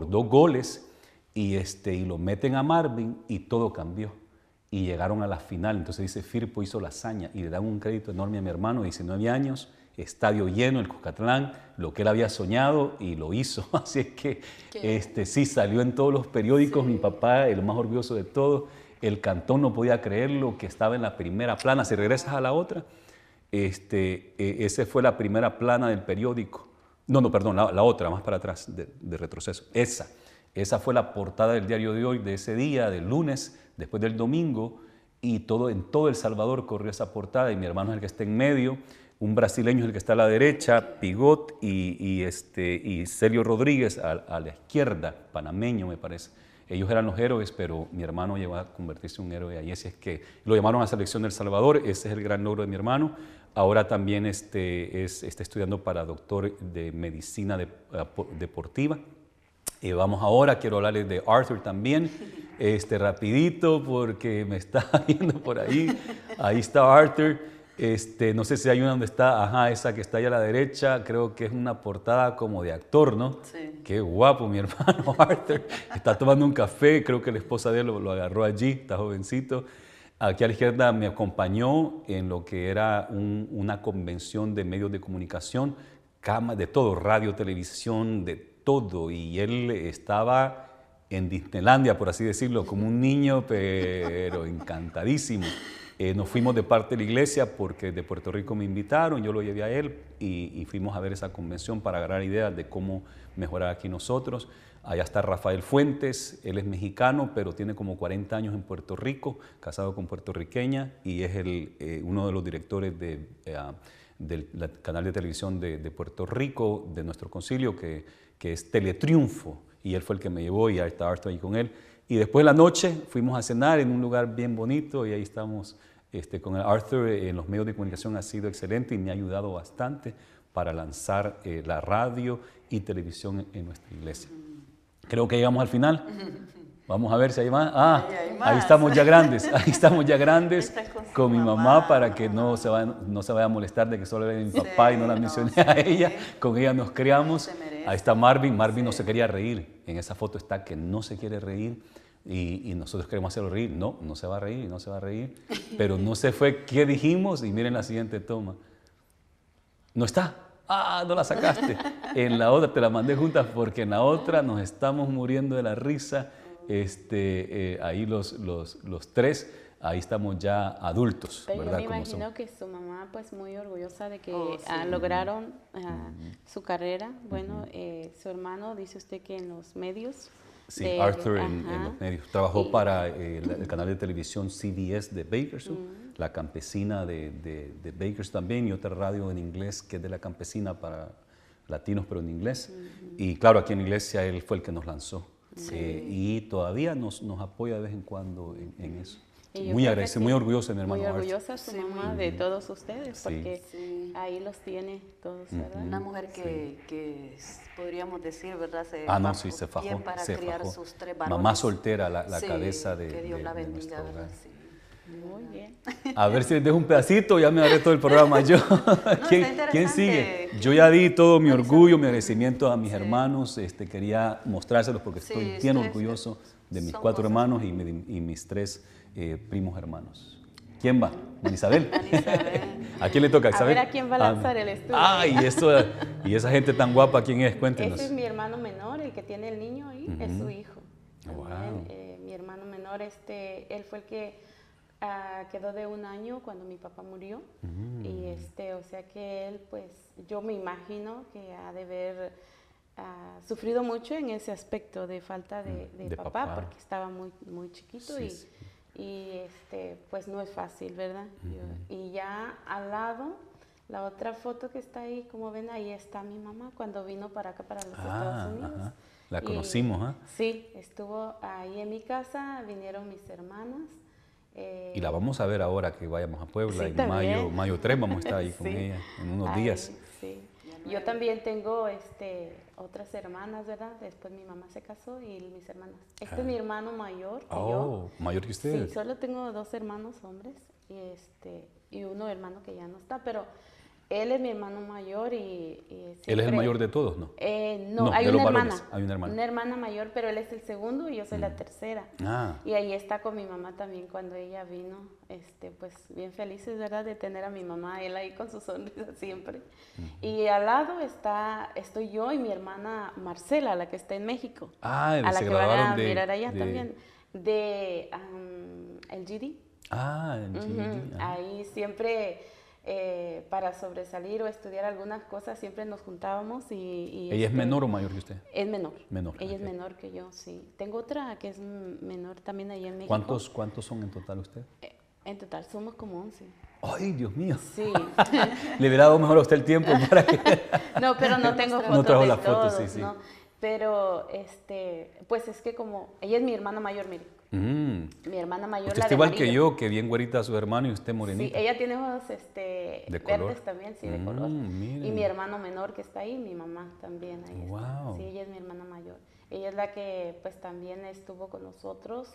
dos goles y, este, y lo meten a Marvin y todo cambió y llegaron a la final. Entonces dice, Firpo hizo la hazaña y le dan un crédito enorme a mi hermano, 19 años, estadio lleno, el cocatlán lo que él había soñado y lo hizo. Así es que este, sí, salió en todos los periódicos, mi papá, el más orgulloso de todos, el cantón no podía creerlo, que estaba en la primera plana, si regresas a la otra, este, e, esa fue la primera plana del periódico. No, no, perdón, la, otra, más para atrás, de retroceso, esa. Esa fue la portada del diario de hoy, de ese día, del lunes, después del domingo, y todo, en todo El Salvador corrió esa portada, y mi hermano es el que está en medio, un brasileño es el que está a la derecha, Pigot y, y este, y Celio Rodríguez a, la izquierda, panameño me parece. Ellos eran los héroes, pero mi hermano llegó a convertirse en un héroe ahí, así es que lo llamaron a selección del Salvador, ese es el gran logro de mi hermano. Ahora también este, está estudiando para doctor de medicina eh, deportiva, y eh, vamos ahora, quiero hablarles de Arthur también, este, rapidito, porque me está viendo por ahí. Ahí está Arthur. Este, no sé si hay una donde está, ajá, esa que está ahí a la derecha, creo que es una portada como de actor, ¿no? Sí. Qué guapo, mi hermano Arthur. Está tomando un café, creo que la esposa de él lo, agarró allí, está jovencito. Aquí a la izquierda me acompañó en lo que era una convención de medios de comunicación, cama de todo, radio, televisión, de y él estaba en Disneylandia, por así decirlo, como un niño, pero encantadísimo. Eh, nos fuimos de parte de la iglesia porque de Puerto Rico me invitaron, yo lo llevé a él y, fuimos a ver esa convención para agarrar ideas de cómo mejorar aquí nosotros. Allá está Rafael Fuentes, él es mexicano, pero tiene como 40 años en Puerto Rico, casado con puertorriqueña y es el, eh, uno de los directores de, eh, del canal de televisión de, de Puerto Rico, de nuestro concilio, que que es Teletriunfo, y él fue el que me llevó y estaba Arthur ahí con él. Y después de la noche fuimos a cenar en un lugar bien bonito y ahí estamos este, con el Arthur eh, en los medios de comunicación ha sido excelente y me ha ayudado bastante para lanzar eh, la radio y televisión en nuestra iglesia. Creo que llegamos al final. Vamos a ver si hay más. Ah, ahí, estamos ya grandes, ahí estamos ya grandes con, mi mamá, para que no se, vaya, no se vaya a molestar de que solo era mi papá y no la mencioné a ella. Con ella nos criamos, Ahí está Marvin. Marvin no se quería reír. En esa foto está que no se quiere reír. Y, y, nosotros queremos hacerlo reír. No, no se va a reír, no se va a reír. Pero no se fue qué dijimos y miren la siguiente toma. No está. Ah, no la sacaste. En la otra te la mandé juntas porque en la otra nos estamos muriendo de la risa este, eh, ahí los, los, tres, ahí estamos ya adultos. me imagino que su mamá pues muy orgullosa de que oh, ah, lograron ah, su carrera. Bueno, eh, su hermano dice usted que en los medios. Sí, eh, Arthur en, los medios. Trabajó para el, canal de televisión CBS de Bakersfield, la campesina de, de, Bakers también y otra radio en inglés que es de la campesina para latinos pero en inglés. Y claro, aquí en Iglesia él fue el que nos lanzó Sí. y todavía nos, nos apoya de vez en cuando en, eso. Muy agradecido, muy orgullosa, mi hermano. Muy orgullosa su mamá de todos ustedes, porque ahí los tiene todos, ¿verdad? Una mujer que, podríamos decir, ¿verdad? Se ah, no, Bien para criar sus tres varones. Mamá soltera, la, cabeza de. Que Dios la bendiga, ¿verdad? Muy bien. A ver si les dejo un pedacito, ya me daré todo el programa yo. ¿Quién, sigue? Yo ya di todo mi orgullo, mi agradecimiento a mis hermanos. Este, quería mostrárselos porque estoy bien orgulloso de mis cuatro hermanos y, mis tres eh, primos hermanos. ¿Quién va? ¿Isabel? ¿A quién le toca, Isabel? A ver a quién va a ah, lanzar el estudio. Ay, ah, y esa gente tan guapa, ¿quién es? Cuéntenos. es mi hermano menor, el que tiene el niño ahí, es su hijo. Eh, mi hermano menor, este, él fue el que Ah, quedó de un año cuando mi papá murió mm. y este, o sea que él pues yo me imagino que ha de haber ah, sufrido mucho en ese aspecto de falta de, mm, papá, porque estaba muy, muy chiquito y, este, pues no es fácil, ¿verdad? Mm. y ya al lado, la otra foto que está ahí, como ven, ahí está mi mamá cuando vino para acá, para los ah, Estados Unidos. La conocimos, ¿ah? Sí, estuvo ahí en mi casa, vinieron mis hermanas eh, y la vamos a ver ahora que vayamos a Puebla, en mayo, mayo 3 vamos a estar ahí con ella, en unos días. Yo también tengo este, otras hermanas, ¿verdad? Después mi mamá se casó y mis hermanas. Este es ah. mi hermano mayor. Que yo. Oh, mayor que usted. Sí, solo tengo dos hermanos hombres este, y uno hermano que ya no está, pero él es mi hermano mayor y... y él es el mayor de todos, ¿no? Eh, no, hay, una hermana, hay una hermana. mayor, pero él es el segundo y yo soy la mm. tercera. Ah. Y ahí está con mi mamá también cuando ella vino. Este, pues bien felices, ¿verdad? De tener a mi mamá, él ahí con su sonrisa siempre. Y al lado está, estoy yo y mi hermana Marcela, la que está en México. Ah, a la que van a mirar allá también. De el GD. Ah, el GD. Ah. Ahí siempre eh, para sobresalir o estudiar algunas cosas, siempre nos juntábamos y... ¿Ella es este, menor o mayor que usted? Es menor. Ella es menor que yo, sí. Tengo otra que es menor también ahí en México. ¿Cuántos, cuántos son en total usted? Eh, en total somos como 11. ¡Ay, Dios mío! Sí. Le hubiera dado mejor a usted el tiempo para que... no, pero no tengo fotos No trajo las fotos, sí, sí. Pero, este, pues es que como... Ella es mi hermana mayor, mire. Mi hermana mayor pues la está igual que yo, que bien güerita su hermano y usted morenita. Sí, ella tiene ojos este, verdes también, sí, de mm, color. Y mi hermano menor que está ahí, mi mamá también ahí está. Sí, ella es mi hermana mayor. Ella es la que pues también estuvo con nosotros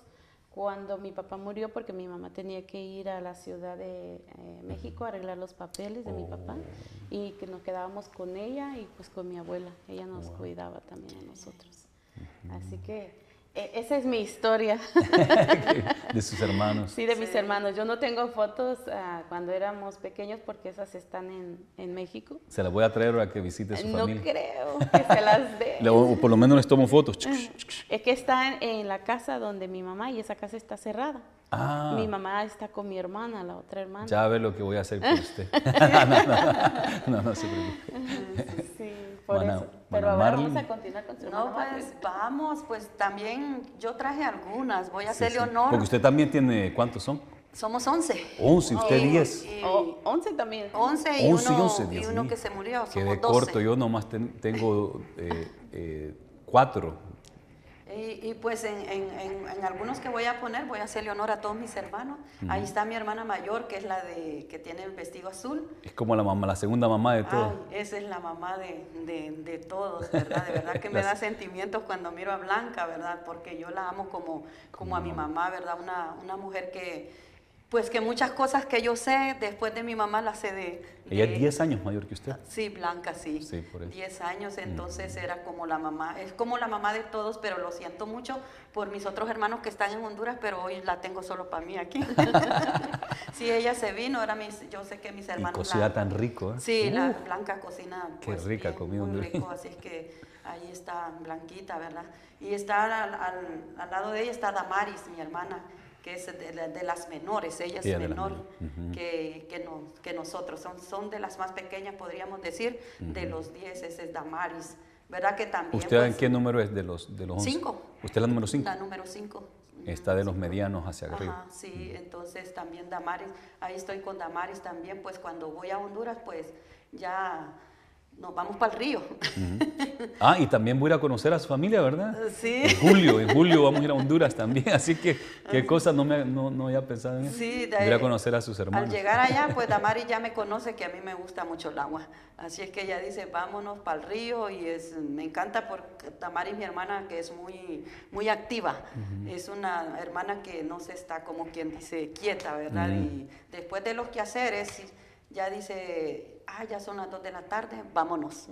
cuando mi papá murió porque mi mamá tenía que ir a la Ciudad de eh, México a arreglar los papeles de mi oh. papá y que nos quedábamos con ella y pues con mi abuela. Ella nos cuidaba también a nosotros. Así que e, esa es mi historia. de sus hermanos. Sí, de mis hermanos. Yo no tengo fotos ah, cuando éramos pequeños porque esas están en, México. Se las voy a traer a que visite su familia. No creo que se las dé. o por lo menos les tomo fotos. es que están en la casa donde mi mamá y esa casa está cerrada. Ah. Mi mamá está con mi hermana, la otra hermana. Ya ve lo que voy a hacer con usted. no, no, no, no, se preocupe. Sí, por eso. Pero vamos a continuar con su No, pues vamos, pues también yo traje algunas, voy a hacerle honor. Porque usted también tiene, ¿cuántos son? Somos 11. 11, usted 10. Oh, 11 también. 11 y 11, uno, 11, y uno que se murió. Quedé corto, yo nomás tengo 4. Eh, eh, y, pues en, en, algunos que voy a poner, voy a hacerle honor a todos mis hermanos. Ahí está mi hermana mayor, que es la de que tiene el vestido azul. Es como la mamá, la segunda mamá de todos. esa es la mamá de, de, de todos, ¿verdad? De verdad que me da sentimientos cuando miro a Blanca, ¿verdad? Porque yo la amo como, como a mi mamá, ¿verdad? Una, una mujer que, pues que muchas cosas que yo sé después de mi mamá las sé de... Ella es 10 años mayor que usted. Sí, Blanca, sí. Sí, por eso. 10 años, mm. entonces era como la mamá, es como la mamá de todos, pero lo siento mucho por mis otros hermanos que están en Honduras, pero hoy la tengo solo para mí aquí. sí, ella se vino, era mis, yo sé que mis hermanos... Y cocina tan rico, ¿eh? Sí, la Blanca cocina... qué pues, rica bien, rico, así es que ahí está Blanquita, ¿verdad? Y está al, al lado de ella está Damaris, mi hermana que es de, las menores, ella es menor que, que, nosotros, son, son de las más pequeñas, podríamos decir, de los 10, ese es Damaris, ¿verdad? Que también... ¿Usted en pues, qué número es de los, de los 11? 5. ¿Usted es la número 5? La número 5. Está de los medianos hacia arriba. Ah, sí, entonces también Damaris, ahí estoy con Damaris también, pues cuando voy a Honduras, pues ya nos vamos para el río. Ah, y también voy a ir a conocer a su familia, ¿verdad? Sí. En julio, en julio vamos a ir a Honduras también, así que qué cosa no, me, no, no había pensado en eso. Sí, voy a conocer a sus hermanos. Al llegar allá, pues Damari ya me conoce que a mí me gusta mucho el agua, así es que ella dice, vámonos para el río y es, me encanta porque Damari es mi hermana que es muy, muy activa, es una hermana que no se está como quien dice quieta, ¿verdad? Mm. Y después de los quehaceres, ya dice ah, ya son las 2 de la tarde, vámonos.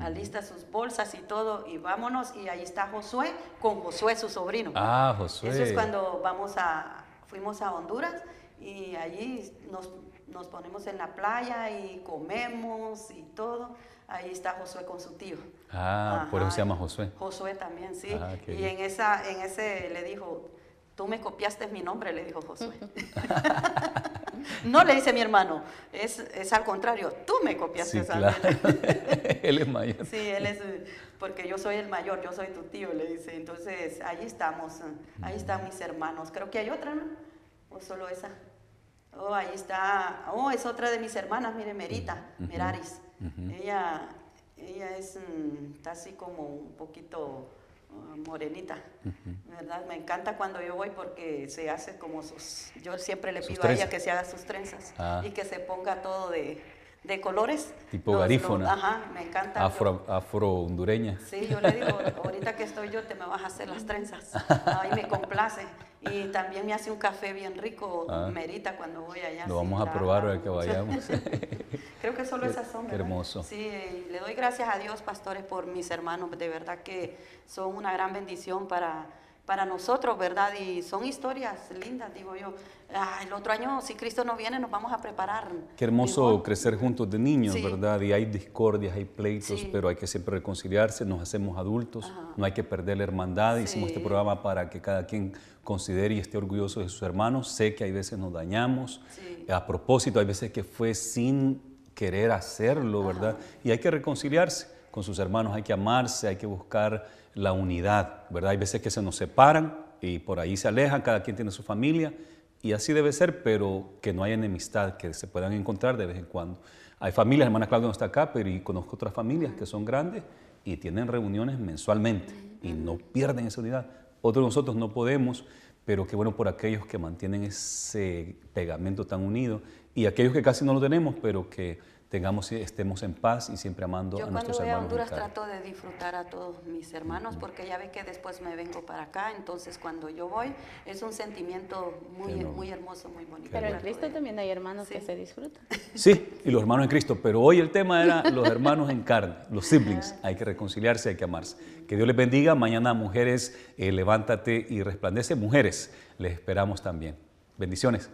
Alista sus bolsas y todo y vámonos. Y ahí está Josué con Josué, su sobrino. Ah, Josué. Eso es cuando vamos a, fuimos a Honduras y allí nos, ponemos en la playa y comemos y todo. Ahí está Josué con su tío. Ah, por eso se llama Josué. Josué también, sí. Ah, y en, esa, en ese le dijo, tú me copiaste mi nombre, le dijo Josué. No le dice mi hermano, es, al contrario, tú me copiaste sí, claro. él es mayor. Sí, él es, porque yo soy el mayor, yo soy tu tío, le dice. Entonces, ahí estamos, ahí están mis hermanos. Creo que hay otra, ¿no? O solo esa. Oh, ahí está, oh, es otra de mis hermanas, mire, Merita, Meraris. Ella, es, mm, está así como un poquito morenita, ¿verdad? Me encanta cuando yo voy porque se hace como sus, yo siempre le pido a ella que se haga sus trenzas ah. y que se ponga todo de, colores. Tipo garífona. ajá, me encanta. Afro, afro hondureña. Sí, yo le digo, ahorita que estoy yo te me vas a hacer las trenzas. Ahí me complace. Y también me hace un café bien rico, ah. Merita, cuando voy allá. Lo vamos a probar ahora que vayamos. Creo que solo esas son. Hermoso. Sí, le doy gracias a Dios, pastores, por mis hermanos. De verdad que son una gran bendición para para nosotros, ¿verdad? Y son historias lindas, digo yo. Ah, el otro año, si Cristo no viene, nos vamos a preparar. Qué hermoso crecer juntos de niños, ¿verdad? Y hay discordias, hay pleitos, pero hay que siempre reconciliarse, nos hacemos adultos, no hay que perder la hermandad. Hicimos este programa para que cada quien considere y esté orgulloso de sus hermanos. Sé que hay veces nos dañamos. A propósito, hay veces que fue sin querer hacerlo, ¿verdad? Y hay que reconciliarse con sus hermanos, hay que amarse, hay que buscar la unidad, ¿verdad? Hay veces que se nos separan y por ahí se alejan, cada quien tiene su familia y así debe ser, pero que no haya enemistad, que se puedan encontrar de vez en cuando. Hay familias, hermana Claudia no está acá, pero y conozco otras familias que son grandes y tienen reuniones mensualmente y no pierden esa unidad. Otros nosotros no podemos, pero qué bueno por aquellos que mantienen ese pegamento tan unido y aquellos que casi no lo tenemos, pero que tengamos, estemos en paz y siempre amando a nuestros hermanos. Yo cuando voy Honduras trato de disfrutar a todos mis hermanos porque ya ve que después me vengo para acá, entonces cuando yo voy es un sentimiento muy, muy hermoso, muy bonito. Pero en Cristo también hay hermanos que se disfrutan. Sí, y los hermanos en Cristo, pero hoy el tema era los hermanos en carne, los siblings, ah. hay que reconciliarse, hay que amarse. Que Dios les bendiga, mañana mujeres, eh, levántate y resplandece, mujeres, les esperamos también. Bendiciones.